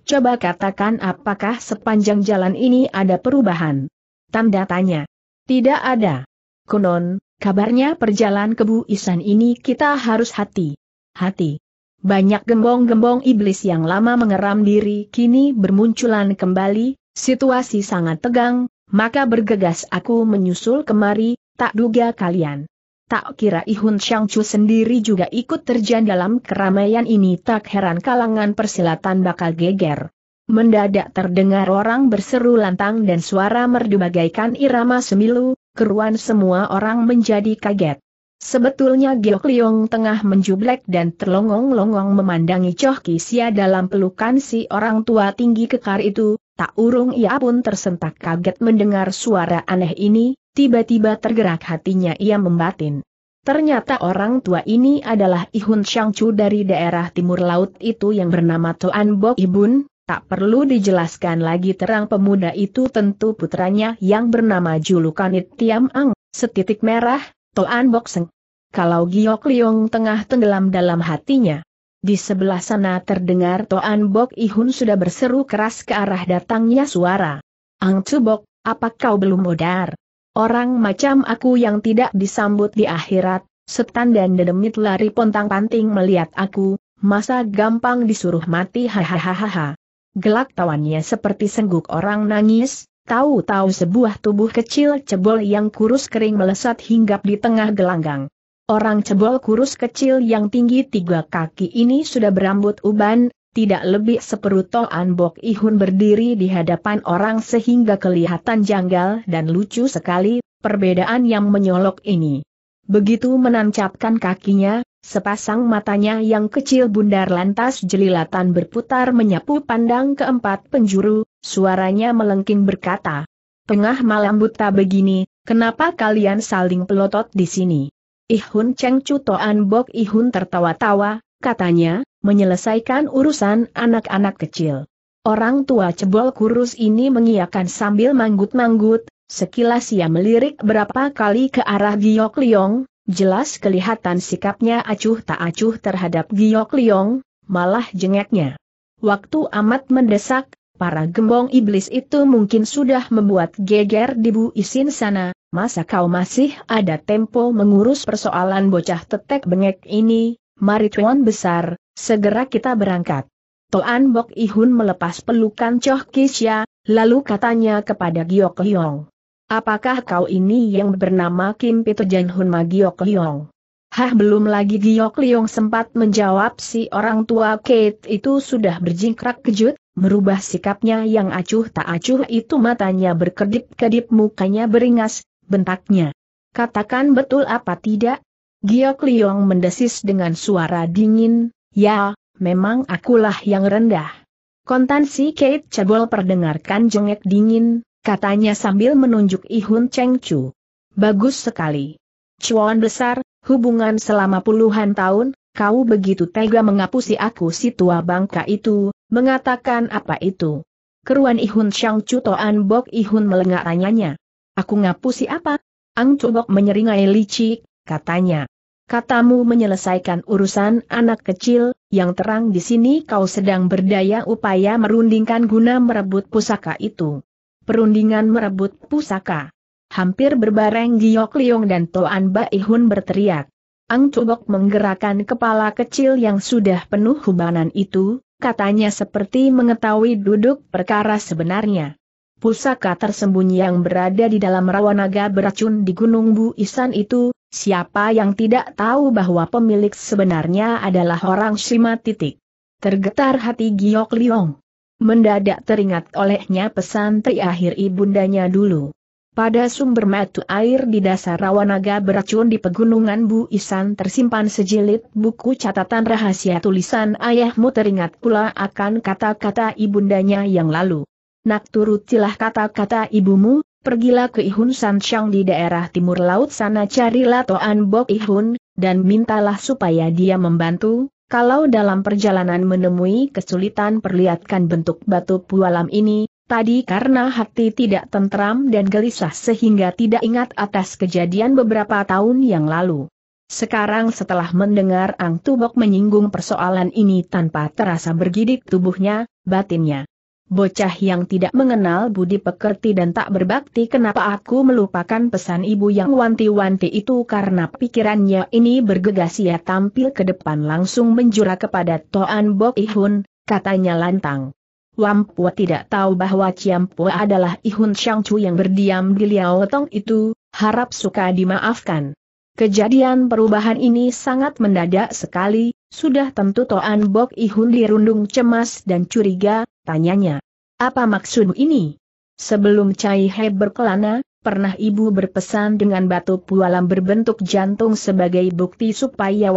Coba katakan apakah sepanjang jalan ini ada perubahan? Tanda tanya. Tidak ada. Konon, kabarnya perjalanan kebu isan ini kita harus hati-hati. Banyak gembong-gembong iblis yang lama mengeram diri kini bermunculan kembali, situasi sangat tegang, maka bergegas aku menyusul kemari, tak duga kalian. Tak kira Ihun Shangchu sendiri juga ikut terjan dalam keramaian ini tak heran kalangan persilatan bakal geger. Mendadak terdengar orang berseru lantang dan suara merdu bagaikan irama semilu, keruan semua orang menjadi kaget. Sebetulnya Giok Liong tengah menjublek dan terlongong-longong memandangi Choh Kisia dalam pelukan si orang tua tinggi kekar itu, tak urung ia pun tersentak kaget mendengar suara aneh ini, tiba-tiba tergerak hatinya ia membatin. Ternyata orang tua ini adalah Ihun Chu dari daerah timur laut itu yang bernama Toan Bok Ibun, Tak perlu dijelaskan lagi terang pemuda itu tentu putranya yang bernama julukan Tiam Ang, setitik merah, Toan Bokseng. Kalau Giok Liong tengah tenggelam dalam hatinya. Di sebelah sana terdengar Toan Bok Ihun sudah berseru keras ke arah datangnya suara. Ang Cubok, apa kau belum modar? Orang macam aku yang tidak disambut di akhirat, setan dan dedemit lari pontang-panting melihat aku, masa gampang disuruh mati hahaha. Gelak tawannya seperti sengguk orang nangis, tahu-tahu sebuah tubuh kecil cebol yang kurus kering melesat hinggap di tengah gelanggang. Orang cebol kurus kecil yang tinggi tiga kaki ini sudah berambut uban, tidak lebih seperut tol anbok Ihun berdiri di hadapan orang sehingga kelihatan janggal dan lucu sekali, perbedaan yang menyolok ini. Begitu menancapkan kakinya, Sepasang matanya yang kecil bundar lantas jelilatan berputar menyapu pandang keempat penjuru, suaranya melengking berkata. Tengah malam buta begini, kenapa kalian saling pelotot di sini? Ihun Cheng Toan Bok Ihun tertawa-tawa, katanya, menyelesaikan urusan anak-anak kecil. Orang tua cebol kurus ini mengiakan sambil manggut-manggut, sekilas ia melirik berapa kali ke arah Giok Liong, Jelas kelihatan sikapnya acuh tak acuh terhadap Giok Liong, malah jengeknya. Waktu amat mendesak, para gembong iblis itu mungkin sudah membuat geger di Bu Isin sana, masa kau masih ada tempo mengurus persoalan bocah tetek bengek ini, mari tuan besar, segera kita berangkat. Toan Bok Ihun melepas pelukan Choh Kisya, lalu katanya kepada Giok Liong. Apakah kau ini yang bernama Kim Pito Janhun Giok Liong? Hah belum lagi Giok Liong sempat menjawab si orang tua Kate itu sudah berjingkrak kejut, merubah sikapnya yang acuh tak acuh itu matanya berkedip-kedip mukanya beringas, bentaknya. Katakan betul apa tidak? Giok Liong mendesis dengan suara dingin, ya, memang akulah yang rendah. Kontansi Kate cabul perdengarkan jengek dingin, katanya sambil menunjuk Ihun Cheng Chu. Bagus sekali. Cuan besar, hubungan selama puluhan tahun, kau begitu tega mengapusi aku si tua bangka itu, mengatakan apa itu. Keruan Ihun Cheng Chu Toan Bok Ihun melengak tanyanya. Aku ngapusi apa? Ang Cubok menyeringai licik, katanya. Katamu menyelesaikan urusan anak kecil, yang terang di sini kau sedang berdaya upaya merundingkan guna merebut pusaka itu perundingan merebut pusaka. Hampir berbareng Giok Liong dan Toan Baihun berteriak. Ang Cubok menggerakkan kepala kecil yang sudah penuh hubanan itu, katanya seperti mengetahui duduk perkara sebenarnya. Pusaka tersembunyi yang berada di dalam naga beracun di Gunung Bu Isan itu, siapa yang tidak tahu bahwa pemilik sebenarnya adalah orang Shima titik. Tergetar hati Giok Liong. Mendadak teringat olehnya pesan terakhir ibundanya dulu. Pada sumber mata air di dasar naga beracun di pegunungan Bu Isan tersimpan sejilid buku catatan rahasia tulisan ayahmu teringat pula akan kata-kata ibundanya yang lalu. Nak turutilah kata-kata ibumu, Pergilah ke Ihun San Sanchang di daerah timur laut sana carilah Toan Bok Ihun, dan mintalah supaya dia membantu, kalau dalam perjalanan menemui kesulitan perlihatkan bentuk batu pualam ini, tadi karena hati tidak tentram dan gelisah sehingga tidak ingat atas kejadian beberapa tahun yang lalu. Sekarang setelah mendengar Ang Tubok menyinggung persoalan ini tanpa terasa bergidik tubuhnya, batinnya Bocah yang tidak mengenal budi pekerti dan tak berbakti kenapa aku melupakan pesan ibu yang wanti-wanti itu karena pikirannya ini bergegas ia tampil ke depan langsung menjura kepada Toan Bok Ihun, katanya lantang. Wampua tidak tahu bahwa Ciampua adalah Ihun Shangchu yang berdiam di Liao Tong itu, harap suka dimaafkan. Kejadian perubahan ini sangat mendadak sekali, sudah tentu Toan Bok Ihun dirundung cemas dan curiga, Tanyanya. Apa maksud ini? Sebelum Cai He berkelana, pernah ibu berpesan dengan batu pualam berbentuk jantung sebagai bukti supaya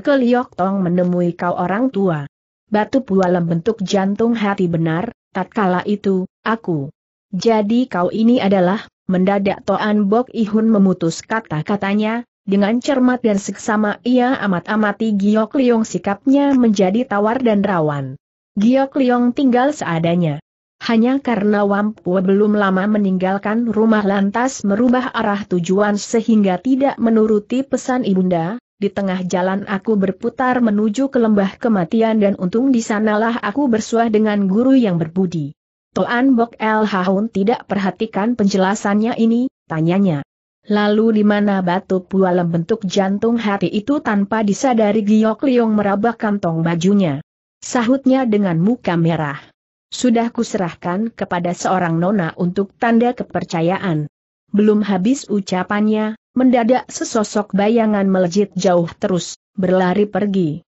Ke Liok Tong menemui kau orang tua. Batu pualam bentuk jantung hati benar, tatkala itu, aku. Jadi kau ini adalah, mendadak Toan Bok Ihun memutus kata-katanya, dengan cermat dan seksama ia amat-amati Giok Liong sikapnya menjadi tawar dan rawan. Giok Liong tinggal seadanya. Hanya karena Wampu belum lama meninggalkan rumah lantas merubah arah tujuan sehingga tidak menuruti pesan ibunda, di tengah jalan aku berputar menuju ke lembah kematian dan untung di sanalah aku bersuah dengan guru yang berbudi. Toan Bok El Haun tidak perhatikan penjelasannya ini, tanyanya. Lalu di mana batu pualem bentuk jantung hati itu tanpa disadari Giok Liong meraba kantong bajunya. Sahutnya dengan muka merah. Sudah kuserahkan kepada seorang nona untuk tanda kepercayaan. Belum habis ucapannya, mendadak sesosok bayangan melejit jauh terus, berlari pergi.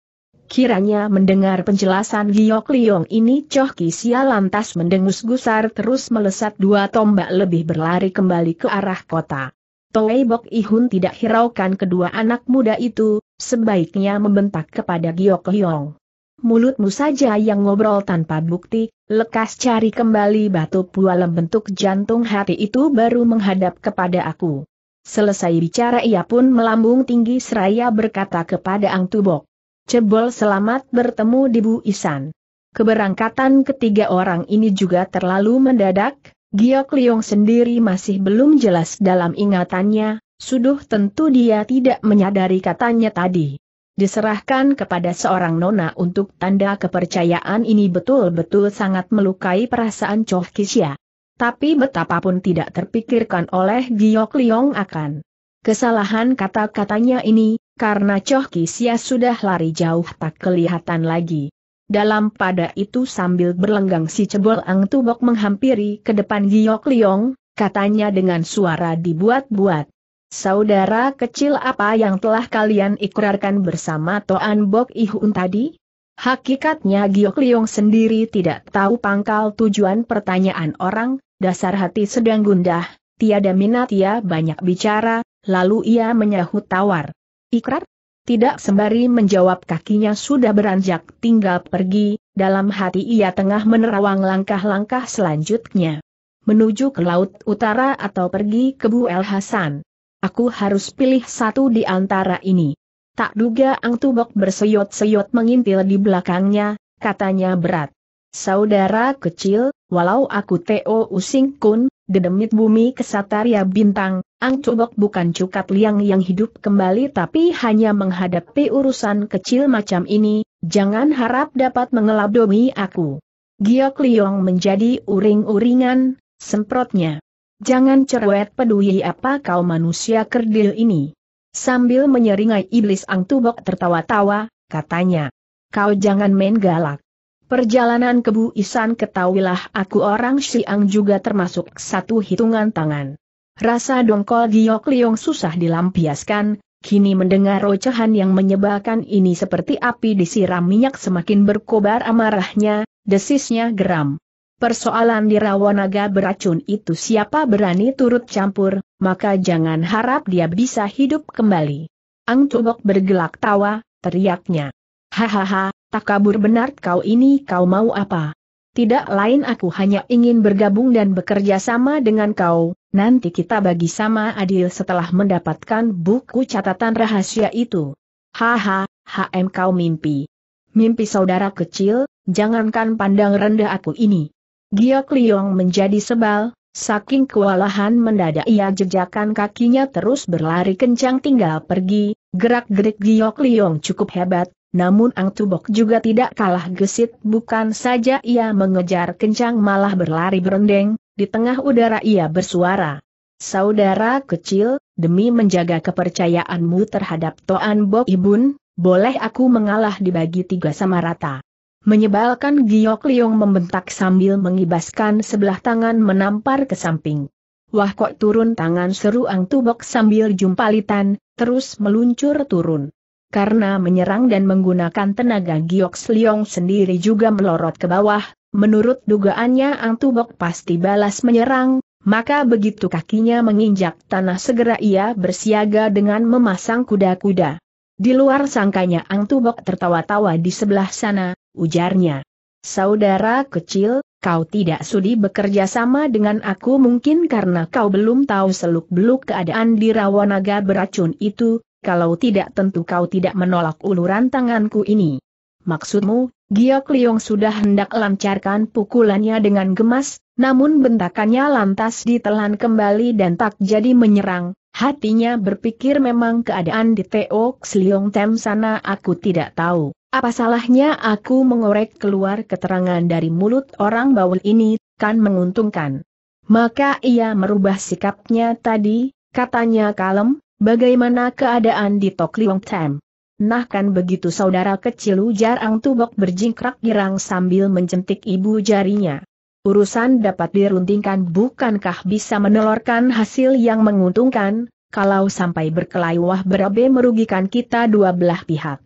Kiranya mendengar penjelasan Giok Liong ini Choh Sia lantas mendengus gusar terus melesat dua tombak lebih berlari kembali ke arah kota. Toei Bok Ihun tidak hiraukan kedua anak muda itu, sebaiknya membentak kepada Giok Liong mulutmu saja yang ngobrol tanpa bukti, lekas cari kembali batu pualem bentuk jantung hati itu baru menghadap kepada aku. Selesai bicara ia pun melambung tinggi seraya berkata kepada Ang Tubok. Cebol selamat bertemu di Bu Isan. Keberangkatan ketiga orang ini juga terlalu mendadak, Giok Liong sendiri masih belum jelas dalam ingatannya, sudah tentu dia tidak menyadari katanya tadi diserahkan kepada seorang nona untuk tanda kepercayaan ini betul-betul sangat melukai perasaan Choh Kisya. Tapi betapapun tidak terpikirkan oleh Giok Liong akan kesalahan kata-katanya ini, karena Choh Kisya sudah lari jauh tak kelihatan lagi. Dalam pada itu sambil berlenggang si Cebol Ang Tubok menghampiri ke depan Giok Liong, katanya dengan suara dibuat-buat. Saudara kecil apa yang telah kalian ikrarkan bersama Toan Bok Ihun tadi? Hakikatnya Giok Liong sendiri tidak tahu pangkal tujuan pertanyaan orang, dasar hati sedang gundah, tiada minat ia banyak bicara, lalu ia menyahut tawar. Ikrar? Tidak sembari menjawab kakinya sudah beranjak tinggal pergi, dalam hati ia tengah menerawang langkah-langkah selanjutnya. Menuju ke Laut Utara atau pergi ke Bu El Hasan. Aku harus pilih satu di antara ini. Tak duga Ang Tubok berseyot-seyot mengintil di belakangnya, katanya berat. Saudara kecil, walau aku Teo Using Kun, dedemit bumi kesataria bintang, Ang Tubok bukan cukat liang yang hidup kembali tapi hanya menghadapi urusan kecil macam ini, jangan harap dapat mengelabdomi aku. Giok Liong menjadi uring-uringan, semprotnya. Jangan cerewet peduli apa kau manusia kerdil ini. Sambil menyeringai iblis ang tubok tertawa-tawa, katanya. Kau jangan main galak. Perjalanan ke Bu isan ketahuilah aku orang siang juga termasuk satu hitungan tangan. Rasa dongkol giok liong susah dilampiaskan, kini mendengar rocehan yang menyebalkan ini seperti api disiram minyak semakin berkobar amarahnya, desisnya geram. Persoalan di Rawanaga beracun itu siapa berani turut campur, maka jangan harap dia bisa hidup kembali. Ang Tubok bergelak tawa, teriaknya. Hahaha, tak kabur benar kau ini kau mau apa? Tidak lain aku hanya ingin bergabung dan bekerja sama dengan kau, nanti kita bagi sama adil setelah mendapatkan buku catatan rahasia itu. Haha, HM kau mimpi. Mimpi saudara kecil, jangankan pandang rendah aku ini. Giok Liong menjadi sebal, saking kewalahan mendadak ia jejakan kakinya terus berlari kencang tinggal pergi, gerak-gerik Giok Liong cukup hebat, namun Ang Tubok juga tidak kalah gesit bukan saja ia mengejar kencang malah berlari berendeng, di tengah udara ia bersuara. Saudara kecil, demi menjaga kepercayaanmu terhadap Toan Bok Ibun, boleh aku mengalah dibagi tiga sama rata. Menyebalkan Giok Liong membentak sambil mengibaskan sebelah tangan menampar ke samping. Wah kok turun tangan seru Ang Tubok sambil jumpalitan, terus meluncur turun. Karena menyerang dan menggunakan tenaga Giok Liong sendiri juga melorot ke bawah, menurut dugaannya Ang Tubok pasti balas menyerang, maka begitu kakinya menginjak tanah segera ia bersiaga dengan memasang kuda-kuda. Di luar sangkanya Ang Tubok tertawa-tawa di sebelah sana, ujarnya. Saudara kecil, kau tidak sudi bekerja sama dengan aku mungkin karena kau belum tahu seluk-beluk keadaan di Rawanaga beracun itu, kalau tidak tentu kau tidak menolak uluran tanganku ini. Maksudmu, Giok Liong sudah hendak lancarkan pukulannya dengan gemas, namun bentakannya lantas ditelan kembali dan tak jadi menyerang, hatinya berpikir memang keadaan di Teok Sliong Tem sana aku tidak tahu. Apa salahnya aku mengorek keluar keterangan dari mulut orang bawel ini, kan menguntungkan. Maka ia merubah sikapnya tadi, katanya kalem, bagaimana keadaan di Tok Liong Tem. Nah kan begitu saudara kecil ujar Ang Tubok berjingkrak girang sambil mencentik ibu jarinya urusan dapat diruntingkan bukankah bisa menelorkan hasil yang menguntungkan, kalau sampai wah berabe merugikan kita dua belah pihak.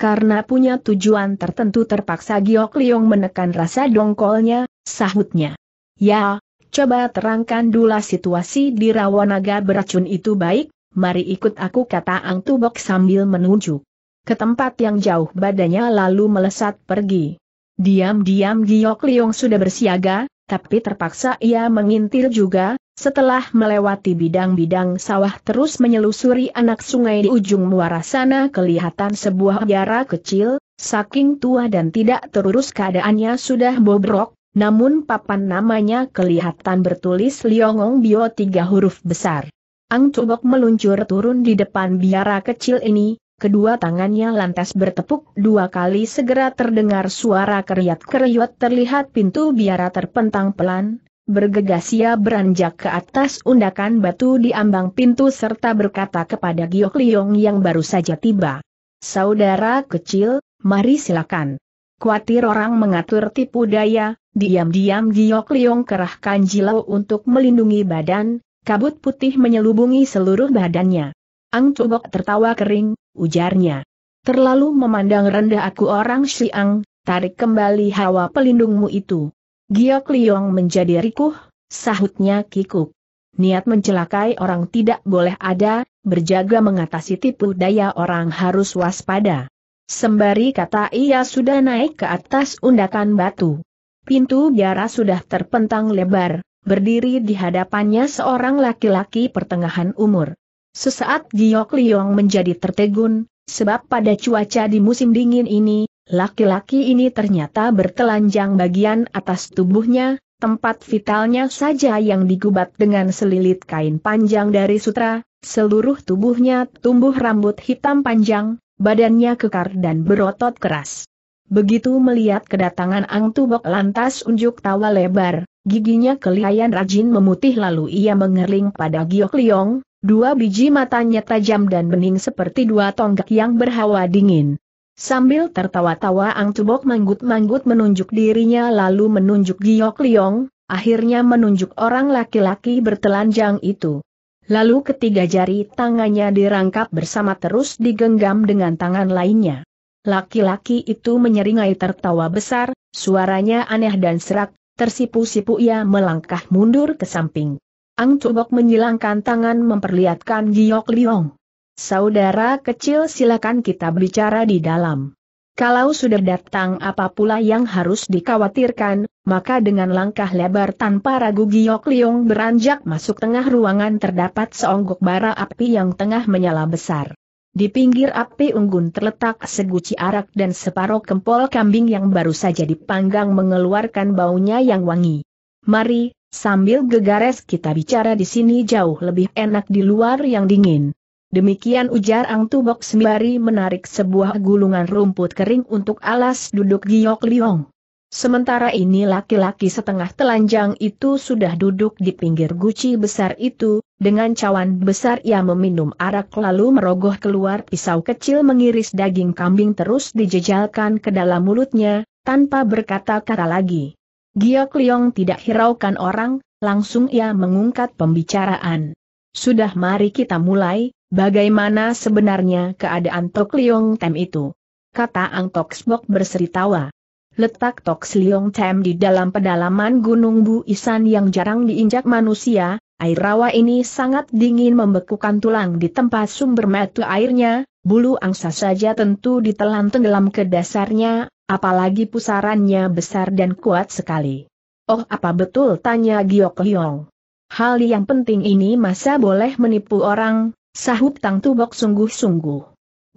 Karena punya tujuan tertentu terpaksa Giok Liong menekan rasa dongkolnya, sahutnya. Ya, coba terangkan dulu situasi di Rawanaga beracun itu baik, mari ikut aku kata Ang Tubok sambil menunjuk. Ke tempat yang jauh badannya lalu melesat pergi. Diam-diam Giok Liong sudah bersiaga, tapi terpaksa ia mengintil juga, setelah melewati bidang-bidang sawah terus menyelusuri anak sungai di ujung muara sana kelihatan sebuah biara kecil, saking tua dan tidak terurus keadaannya sudah bobrok, namun papan namanya kelihatan bertulis Liongong Bio tiga huruf besar. Ang Tubok meluncur turun di depan biara kecil ini, kedua tangannya lantas bertepuk dua kali segera terdengar suara keriat-keriot terlihat pintu biara terpentang pelan, bergegas ia beranjak ke atas undakan batu di ambang pintu serta berkata kepada Giok Liong yang baru saja tiba. Saudara kecil, mari silakan. Kuatir orang mengatur tipu daya, diam-diam Giok Liong kerahkan jilau untuk melindungi badan, kabut putih menyelubungi seluruh badannya. Ang Tubok tertawa kering, ujarnya. Terlalu memandang rendah aku orang Siang, tarik kembali hawa pelindungmu itu. Giok Liong menjadi rikuh, sahutnya kikuk. Niat mencelakai orang tidak boleh ada, berjaga mengatasi tipu daya orang harus waspada. Sembari kata ia sudah naik ke atas undakan batu. Pintu biara sudah terpentang lebar, berdiri di hadapannya seorang laki-laki pertengahan umur. Sesaat Giok Liong menjadi tertegun, sebab pada cuaca di musim dingin ini, laki-laki ini ternyata bertelanjang bagian atas tubuhnya, tempat vitalnya saja yang digubat dengan selilit kain panjang dari sutra, seluruh tubuhnya tumbuh rambut hitam panjang, badannya kekar dan berotot keras. Begitu melihat kedatangan Ang Tubok lantas unjuk tawa lebar, giginya kelihayan rajin memutih lalu ia mengerling pada Giok Liong, Dua biji matanya tajam dan bening seperti dua tonggak yang berhawa dingin. Sambil tertawa-tawa Ang Tubok manggut-manggut menunjuk dirinya lalu menunjuk Giok Liong, akhirnya menunjuk orang laki-laki bertelanjang itu. Lalu ketiga jari tangannya dirangkap bersama terus digenggam dengan tangan lainnya. Laki-laki itu menyeringai tertawa besar, suaranya aneh dan serak, tersipu-sipu ia melangkah mundur ke samping. Ang Tubok menyilangkan tangan memperlihatkan Giok Liong. Saudara kecil silakan kita bicara di dalam. Kalau sudah datang apa pula yang harus dikhawatirkan, maka dengan langkah lebar tanpa ragu Giok Liong beranjak masuk tengah ruangan terdapat seonggok bara api yang tengah menyala besar. Di pinggir api unggun terletak seguci arak dan separuh kempol kambing yang baru saja dipanggang mengeluarkan baunya yang wangi. Mari, Sambil gegares kita bicara di sini jauh lebih enak di luar yang dingin. Demikian ujar Ang Tubok sembari menarik sebuah gulungan rumput kering untuk alas duduk Giok Liong. Sementara ini laki-laki setengah telanjang itu sudah duduk di pinggir guci besar itu, dengan cawan besar ia meminum arak lalu merogoh keluar pisau kecil mengiris daging kambing terus dijejalkan ke dalam mulutnya, tanpa berkata-kata lagi. Giok Liong tidak hiraukan orang, langsung ia mengungkat pembicaraan. Sudah mari kita mulai, bagaimana sebenarnya keadaan Tok Liong Tem itu? Kata Ang Tok Sbok berseri tawa. Letak Tok Liong Tem di dalam pedalaman Gunung Bu Buisan yang jarang diinjak manusia, air rawa ini sangat dingin membekukan tulang di tempat sumber metu airnya, Bulu angsa saja tentu ditelan tenggelam ke dasarnya, apalagi pusarannya besar dan kuat sekali. Oh apa betul tanya Giok Liong. Hal yang penting ini masa boleh menipu orang, sahut Tang Tubok sungguh-sungguh.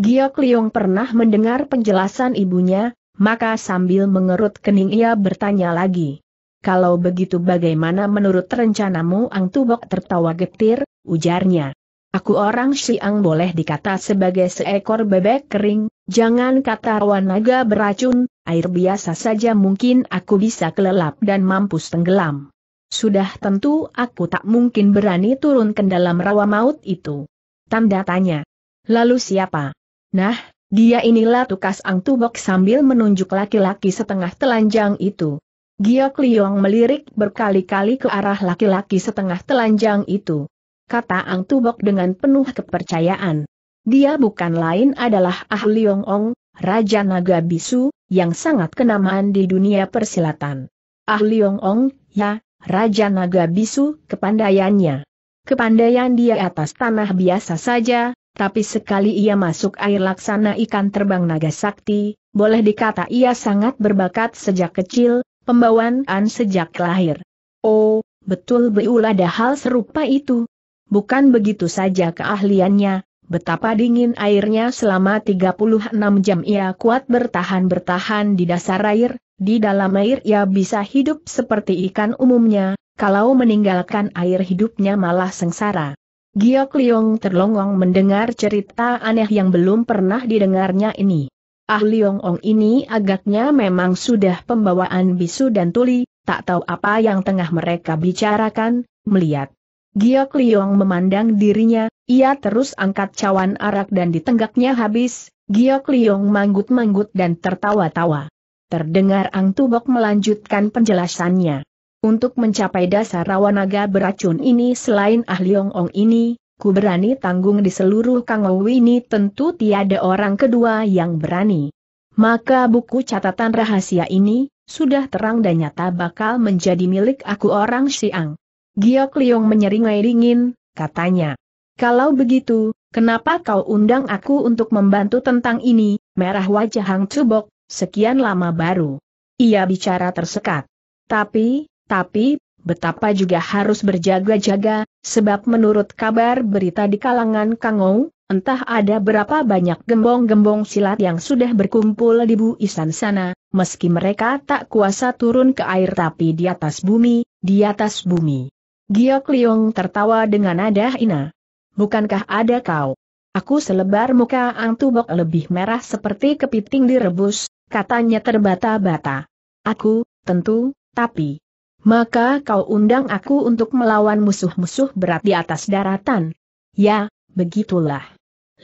Giok Liong pernah mendengar penjelasan ibunya, maka sambil mengerut kening ia bertanya lagi. Kalau begitu bagaimana menurut rencanamu Ang Tubok tertawa getir, ujarnya. Aku orang siang boleh dikata sebagai seekor bebek kering, jangan kata rawan naga beracun, air biasa saja mungkin aku bisa kelelap dan mampus tenggelam. Sudah tentu aku tak mungkin berani turun ke dalam rawa maut itu. Tanda tanya. Lalu siapa? Nah, dia inilah tukas Ang Tubok sambil menunjuk laki-laki setengah telanjang itu. Giok Liong melirik berkali-kali ke arah laki-laki setengah telanjang itu kata Ang Tubok dengan penuh kepercayaan. Dia bukan lain adalah Ah Liong Ong, Raja Naga Bisu, yang sangat kenamaan di dunia persilatan. Ah Liong Ong, ya, Raja Naga Bisu, kepandaiannya. Kepandaian dia atas tanah biasa saja, tapi sekali ia masuk air laksana ikan terbang naga sakti, boleh dikata ia sangat berbakat sejak kecil, pembawaan sejak lahir. Oh, betul beulah ada hal serupa itu, bukan begitu saja keahliannya, betapa dingin airnya selama 36 jam ia kuat bertahan-bertahan di dasar air, di dalam air ia bisa hidup seperti ikan umumnya, kalau meninggalkan air hidupnya malah sengsara. Giok Liong terlongong mendengar cerita aneh yang belum pernah didengarnya ini. Ah Liong Ong ini agaknya memang sudah pembawaan bisu dan tuli, tak tahu apa yang tengah mereka bicarakan, melihat Giok Liong memandang dirinya, ia terus angkat cawan arak dan ditenggaknya habis, Giok Liong manggut-manggut dan tertawa-tawa. Terdengar Ang Tubok melanjutkan penjelasannya. Untuk mencapai dasar naga beracun ini selain ahli Ong Ong ini, ku berani tanggung di seluruh Kangou ini tentu tiada orang kedua yang berani. Maka buku catatan rahasia ini, sudah terang dan nyata bakal menjadi milik aku orang Siang. Giok Liong menyeringai dingin, katanya. Kalau begitu, kenapa kau undang aku untuk membantu tentang ini, merah wajah Hang Cubok, sekian lama baru. Ia bicara tersekat. Tapi, tapi, betapa juga harus berjaga-jaga, sebab menurut kabar berita di kalangan Kangou, entah ada berapa banyak gembong-gembong silat yang sudah berkumpul di Isan sana, meski mereka tak kuasa turun ke air tapi di atas bumi, di atas bumi. Giok Liong tertawa dengan nada hina. Bukankah ada kau? Aku selebar muka Ang Tubok lebih merah seperti kepiting direbus, katanya terbata-bata. Aku, tentu, tapi... Maka kau undang aku untuk melawan musuh-musuh berat di atas daratan. Ya, begitulah.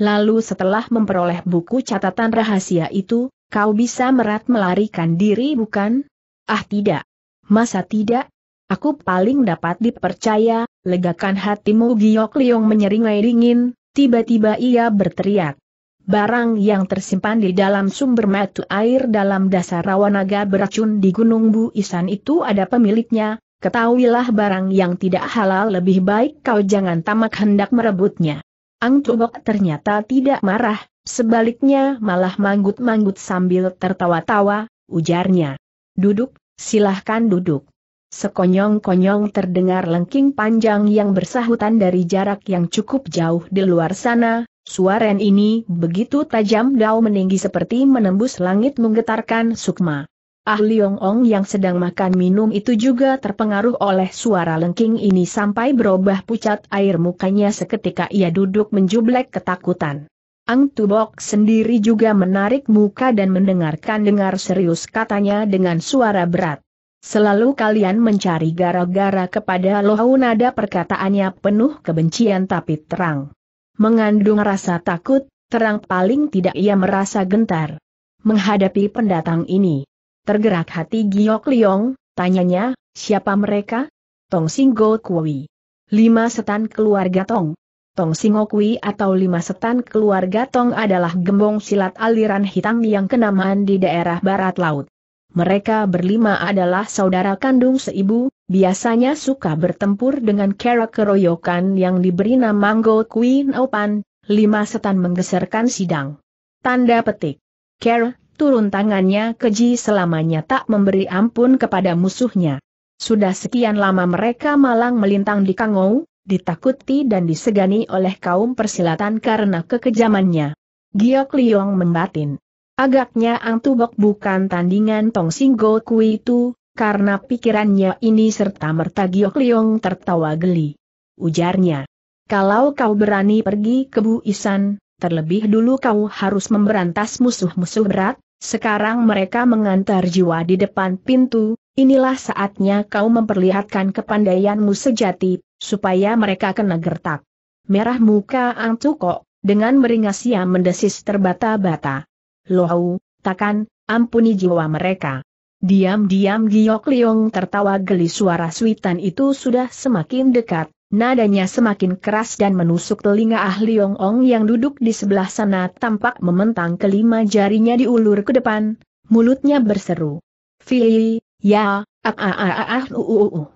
Lalu setelah memperoleh buku catatan rahasia itu, kau bisa merat melarikan diri bukan? Ah tidak. Masa tidak, Aku paling dapat dipercaya, legakan hatimu Giok Liong menyeringai dingin, tiba-tiba ia berteriak. Barang yang tersimpan di dalam sumber mata air dalam dasar rawanaga beracun di Gunung Bu Isan itu ada pemiliknya, ketahuilah barang yang tidak halal lebih baik kau jangan tamak hendak merebutnya. Ang Tubok ternyata tidak marah, sebaliknya malah manggut-manggut sambil tertawa-tawa, ujarnya. Duduk, silahkan duduk. Sekonyong-konyong terdengar lengking panjang yang bersahutan dari jarak yang cukup jauh di luar sana, Suara ini begitu tajam dau meninggi seperti menembus langit menggetarkan sukma. Ah Liong Ong yang sedang makan minum itu juga terpengaruh oleh suara lengking ini sampai berubah pucat air mukanya seketika ia duduk menjublek ketakutan. Ang Tubok sendiri juga menarik muka dan mendengarkan dengar serius katanya dengan suara berat. Selalu kalian mencari gara-gara kepada Lohau nada perkataannya penuh kebencian tapi terang. Mengandung rasa takut, terang paling tidak ia merasa gentar. Menghadapi pendatang ini. Tergerak hati Giok Liong, tanyanya, siapa mereka? Tong Singo Kui. Lima setan keluarga Tong. Tong Singo Kui atau lima setan keluarga Tong adalah gembong silat aliran hitam yang kenamaan di daerah barat laut. Mereka berlima adalah saudara kandung seibu, biasanya suka bertempur dengan kera keroyokan yang diberi nama Manggo Queen Opan, lima setan menggeserkan sidang. Tanda petik. Kera, turun tangannya keji selamanya tak memberi ampun kepada musuhnya. Sudah sekian lama mereka malang melintang di Kangou, ditakuti dan disegani oleh kaum persilatan karena kekejamannya. Giok Liong membatin. Agaknya Ang Tubok bukan tandingan Tong Singgo Kui itu, karena pikirannya ini serta merta Giok Leong tertawa geli. Ujarnya, kalau kau berani pergi ke Bu Isan, terlebih dulu kau harus memberantas musuh-musuh berat, sekarang mereka mengantar jiwa di depan pintu, inilah saatnya kau memperlihatkan kepandaianmu sejati, supaya mereka kena gertak. Merah muka Ang Tukok, dengan meringas ia mendesis terbata-bata. Lohau, takan, ampuni jiwa mereka. Diam-diam Giok Liong tertawa geli suara suitan itu sudah semakin dekat, nadanya semakin keras dan menusuk telinga Ah Liong Ong yang duduk di sebelah sana tampak mementang kelima jarinya diulur ke depan, mulutnya berseru. Fi, ya, ah ah ah ah ah uh, uh, uh.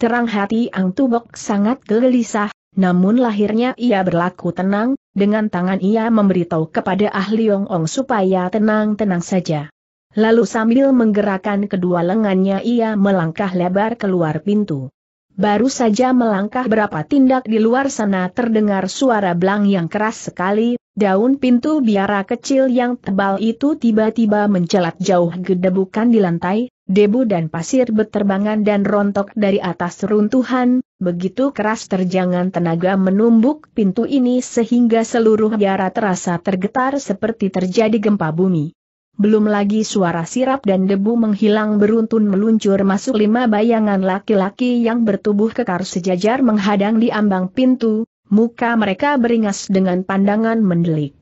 Terang hati Ang Tubok sangat gelisah, namun lahirnya ia berlaku tenang, dengan tangan ia memberitahu kepada ahli Yong Ong supaya tenang-tenang saja. Lalu sambil menggerakkan kedua lengannya ia melangkah lebar keluar pintu. Baru saja melangkah berapa tindak di luar sana terdengar suara belang yang keras sekali, daun pintu biara kecil yang tebal itu tiba-tiba mencelat jauh gedebukan di lantai, debu dan pasir beterbangan dan rontok dari atas runtuhan, begitu keras terjangan tenaga menumbuk pintu ini sehingga seluruh biara terasa tergetar seperti terjadi gempa bumi. Belum lagi suara sirap dan debu menghilang beruntun meluncur masuk lima bayangan laki-laki yang bertubuh kekar sejajar menghadang di ambang pintu, muka mereka beringas dengan pandangan mendelik.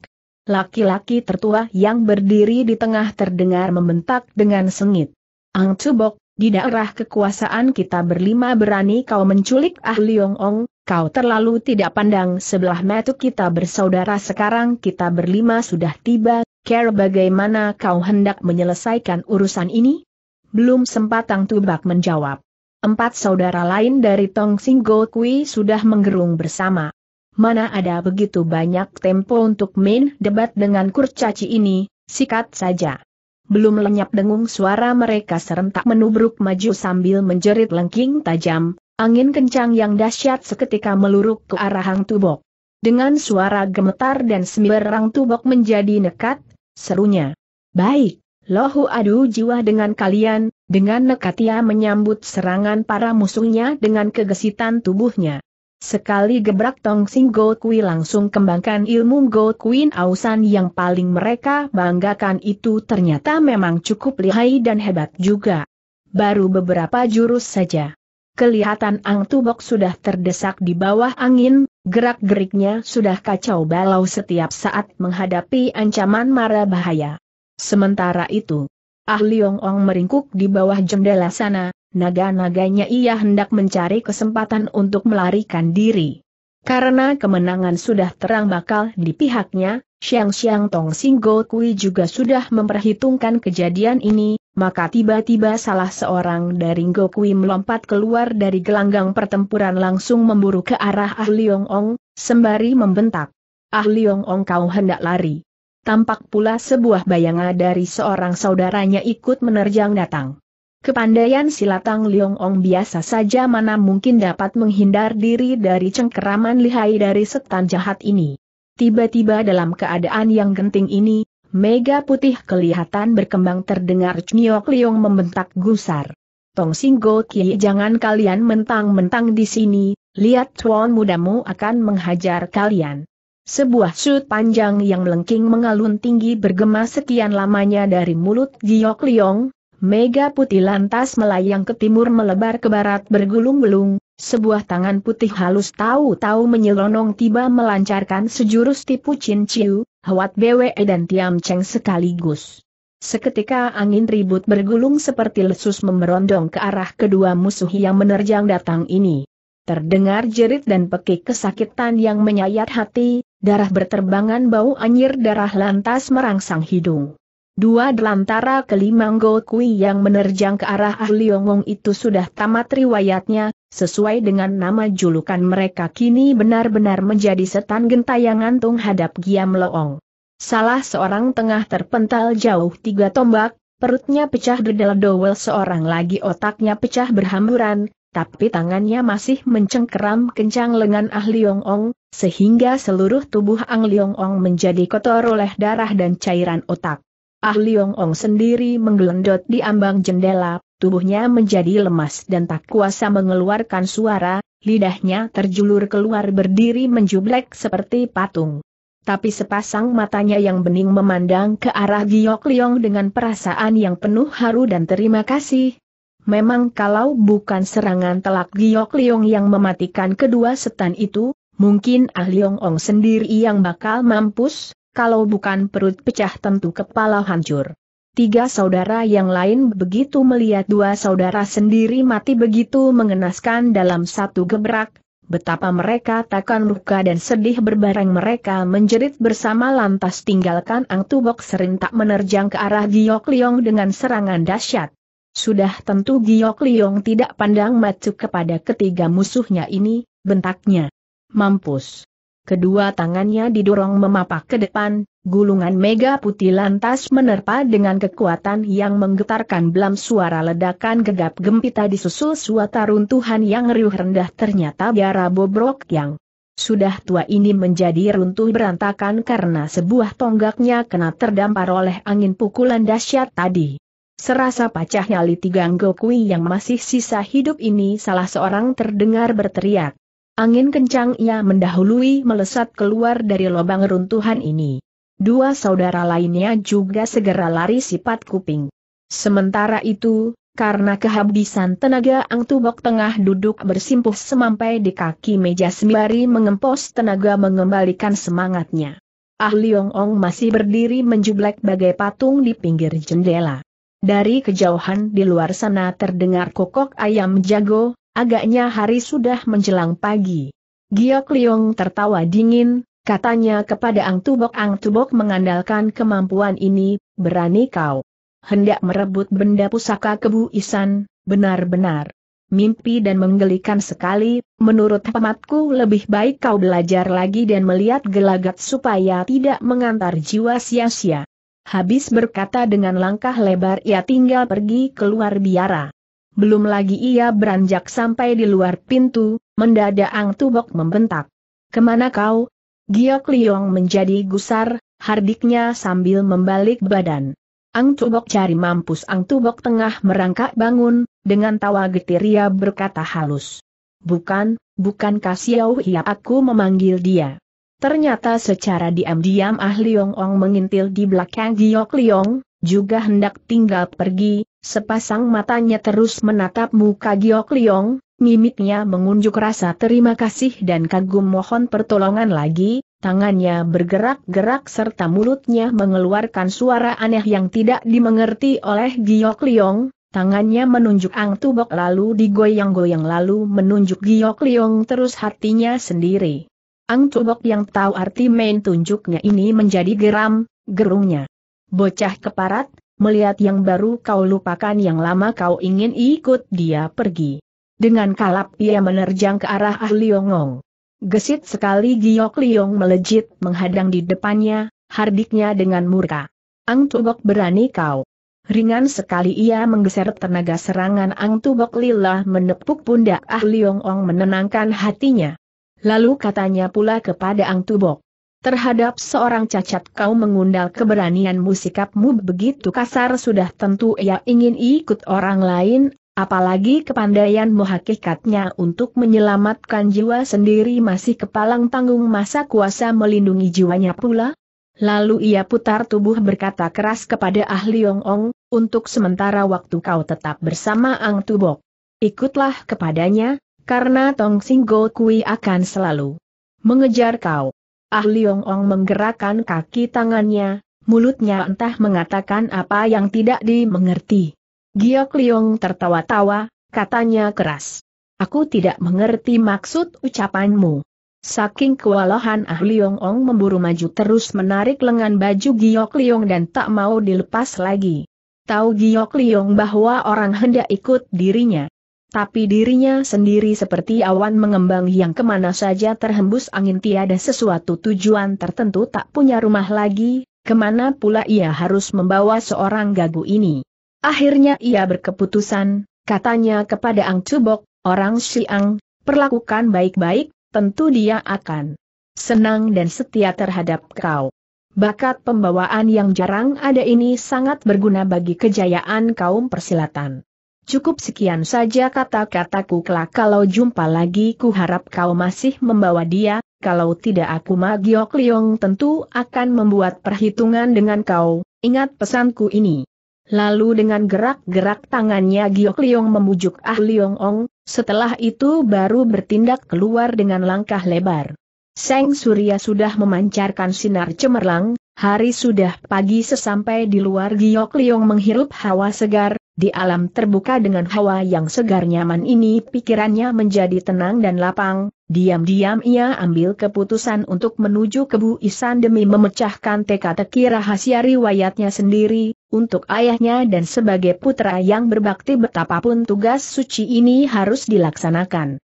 Laki-laki tertua yang berdiri di tengah terdengar membentak dengan sengit. Ang Cubok, di daerah kekuasaan kita berlima berani kau menculik Ah Liong Ong, kau terlalu tidak pandang sebelah mata kita bersaudara sekarang kita berlima sudah tiba, care bagaimana kau hendak menyelesaikan urusan ini? Belum sempat Ang Tubak menjawab. Empat saudara lain dari Tong Singgo Kui sudah menggerung bersama. Mana ada begitu banyak tempo untuk main debat dengan kurcaci ini, sikat saja belum lenyap dengung suara mereka serentak menubruk maju sambil menjerit lengking tajam, angin kencang yang dahsyat seketika meluruk ke arah Hang Tubok. Dengan suara gemetar dan sembarang Tubok menjadi nekat, serunya. Baik, lohu adu jiwa dengan kalian, dengan nekat ia menyambut serangan para musuhnya dengan kegesitan tubuhnya. Sekali gebrak Tong Sing Go Kui langsung kembangkan ilmu Go Queen Ausan yang paling mereka banggakan itu ternyata memang cukup lihai dan hebat juga. Baru beberapa jurus saja. Kelihatan Ang Tubok sudah terdesak di bawah angin, gerak-geriknya sudah kacau balau setiap saat menghadapi ancaman mara bahaya. Sementara itu, Ah Liong Ong meringkuk di bawah jendela sana, naga-naganya ia hendak mencari kesempatan untuk melarikan diri. Karena kemenangan sudah terang bakal di pihaknya, Xiang Xiang Tong Singgo Kui juga sudah memperhitungkan kejadian ini, maka tiba-tiba salah seorang dari Gokui melompat keluar dari gelanggang pertempuran langsung memburu ke arah Ah Liong Ong, sembari membentak. Ah Liong Ong kau hendak lari. Tampak pula sebuah bayangan dari seorang saudaranya ikut menerjang datang. Kepandaian silatang Liong Ong biasa saja mana mungkin dapat menghindar diri dari cengkeraman lihai dari setan jahat ini. Tiba-tiba dalam keadaan yang genting ini, mega putih kelihatan berkembang terdengar Chniok Liong membentak gusar. Tong Singgo Ki jangan kalian mentang-mentang di sini, lihat tuan mudamu akan menghajar kalian. Sebuah sud panjang yang melengking mengalun tinggi bergema sekian lamanya dari mulut Giok Liong, Mega putih lantas melayang ke timur melebar ke barat bergulung-gulung, sebuah tangan putih halus tahu-tahu menyelonong tiba melancarkan sejurus tipu Chiu, hwat BWE dan Tiam Cheng sekaligus. Seketika angin ribut bergulung seperti lesus memerondong ke arah kedua musuh yang menerjang datang ini. Terdengar jerit dan pekik kesakitan yang menyayat hati, darah berterbangan bau anjir darah lantas merangsang hidung. Dua delantara kelima Go Kui yang menerjang ke arah ah Ongong itu sudah tamat riwayatnya, sesuai dengan nama julukan mereka kini benar-benar menjadi setan gentayangan tung hadap Giam Loong. Salah seorang tengah terpental jauh tiga tombak, perutnya pecah dedel dowel seorang lagi otaknya pecah berhamburan, tapi tangannya masih mencengkeram kencang lengan Ahliongong, sehingga seluruh tubuh Ang ah Liong Ong menjadi kotor oleh darah dan cairan otak. Ah Liong Ong sendiri menggelendot di ambang jendela, tubuhnya menjadi lemas dan tak kuasa mengeluarkan suara, lidahnya terjulur keluar berdiri menjublek seperti patung. Tapi sepasang matanya yang bening memandang ke arah Giok Liong dengan perasaan yang penuh haru dan terima kasih. Memang kalau bukan serangan telak Giok Liong yang mematikan kedua setan itu, mungkin Ah Liong Ong sendiri yang bakal mampus, kalau bukan perut pecah tentu kepala hancur. Tiga saudara yang lain begitu melihat dua saudara sendiri mati begitu mengenaskan dalam satu gebrak, betapa mereka takkan luka dan sedih berbareng mereka menjerit bersama lantas tinggalkan Ang Tubok serentak menerjang ke arah Giok Liong dengan serangan dahsyat. Sudah tentu Giok Liong tidak pandang matu kepada ketiga musuhnya ini, bentaknya. Mampus. Kedua tangannya didorong memapak ke depan, gulungan mega putih lantas menerpa dengan kekuatan yang menggetarkan belam suara ledakan gegap gempita disusul suara runtuhan yang riuh rendah ternyata biara bobrok yang sudah tua ini menjadi runtuh berantakan karena sebuah tonggaknya kena terdampar oleh angin pukulan dahsyat tadi. Serasa pacah litigang tiga Gokui yang masih sisa hidup ini salah seorang terdengar berteriak. Angin kencang ia mendahului melesat keluar dari lubang runtuhan ini. Dua saudara lainnya juga segera lari sifat kuping. Sementara itu, karena kehabisan tenaga Ang Tubok tengah duduk bersimpuh semampai di kaki meja sembari mengempos tenaga mengembalikan semangatnya. Ah Liong Ong masih berdiri menjublek bagai patung di pinggir jendela. Dari kejauhan di luar sana terdengar kokok ayam jago, Agaknya hari sudah menjelang pagi. Giok Liong tertawa dingin, katanya kepada Ang Tubok Ang Tubok mengandalkan kemampuan ini, berani kau. Hendak merebut benda pusaka kebu isan, benar-benar. Mimpi dan menggelikan sekali, menurut pamatku lebih baik kau belajar lagi dan melihat gelagat supaya tidak mengantar jiwa sia-sia. Habis berkata dengan langkah lebar ia tinggal pergi keluar biara belum lagi ia beranjak sampai di luar pintu, mendadak Ang Tubok membentak. Kemana kau? Giok Liong menjadi gusar, hardiknya sambil membalik badan. Ang Tubok cari mampus Ang Tubok tengah merangkak bangun, dengan tawa getir ia berkata halus. Bukan, bukan Kasiau ia aku memanggil dia. Ternyata secara diam-diam Ah Liong Ong mengintil di belakang Giok Liong, juga hendak tinggal pergi, Sepasang matanya terus menatap muka Giok Liong, Mimiknya mengunjuk rasa terima kasih dan kagum mohon pertolongan lagi, tangannya bergerak-gerak serta mulutnya mengeluarkan suara aneh yang tidak dimengerti oleh Giok Liong, tangannya menunjuk Ang Tubok lalu digoyang-goyang lalu menunjuk Giok Liong terus hatinya sendiri. Ang Tubok yang tahu arti main tunjuknya ini menjadi geram, gerungnya. Bocah keparat, melihat yang baru kau lupakan yang lama kau ingin ikut dia pergi. Dengan kalap ia menerjang ke arah Ah Liongong. Gesit sekali Giok Liong melejit menghadang di depannya, hardiknya dengan murka. Ang Tubok berani kau. Ringan sekali ia menggeser tenaga serangan Ang Tubok Lila menepuk pundak Ah Liongong menenangkan hatinya. Lalu katanya pula kepada Ang Tubok. Terhadap seorang cacat kau mengundal keberanianmu sikapmu begitu kasar sudah tentu ia ingin ikut orang lain, apalagi kepandaianmu hakikatnya untuk menyelamatkan jiwa sendiri masih kepalang tanggung masa kuasa melindungi jiwanya pula. Lalu ia putar tubuh berkata keras kepada ahli Yong Ong, untuk sementara waktu kau tetap bersama Ang Tubok. Ikutlah kepadanya, karena Tong Singgol Kui akan selalu mengejar kau. Ah Liong Ong menggerakkan kaki tangannya, mulutnya entah mengatakan apa yang tidak dimengerti. Giok Liong tertawa-tawa, katanya keras. Aku tidak mengerti maksud ucapanmu. Saking kewalahan Ah Liong Ong memburu maju terus menarik lengan baju Giok Liong dan tak mau dilepas lagi. Tahu Giok Liong bahwa orang hendak ikut dirinya. Tapi dirinya sendiri seperti awan mengembang yang kemana saja terhembus angin tiada sesuatu tujuan tertentu tak punya rumah lagi, kemana pula ia harus membawa seorang gagu ini. Akhirnya ia berkeputusan, katanya kepada Ang Cubok, orang Siang, perlakukan baik-baik, tentu dia akan senang dan setia terhadap kau. Bakat pembawaan yang jarang ada ini sangat berguna bagi kejayaan kaum persilatan. Cukup sekian saja kata-kataku kelak kalau jumpa lagi ku harap kau masih membawa dia, kalau tidak aku Magiok Liong tentu akan membuat perhitungan dengan kau, ingat pesanku ini. Lalu dengan gerak-gerak tangannya Giok Liong memujuk Ah Liong Ong, setelah itu baru bertindak keluar dengan langkah lebar. Seng Surya sudah memancarkan sinar cemerlang, hari sudah pagi sesampai di luar Giok Liong menghirup hawa segar, di alam terbuka dengan hawa yang segar nyaman ini pikirannya menjadi tenang dan lapang, diam-diam ia ambil keputusan untuk menuju ke Bu Isan demi memecahkan teka-teki rahasia riwayatnya sendiri, untuk ayahnya dan sebagai putra yang berbakti betapapun tugas suci ini harus dilaksanakan.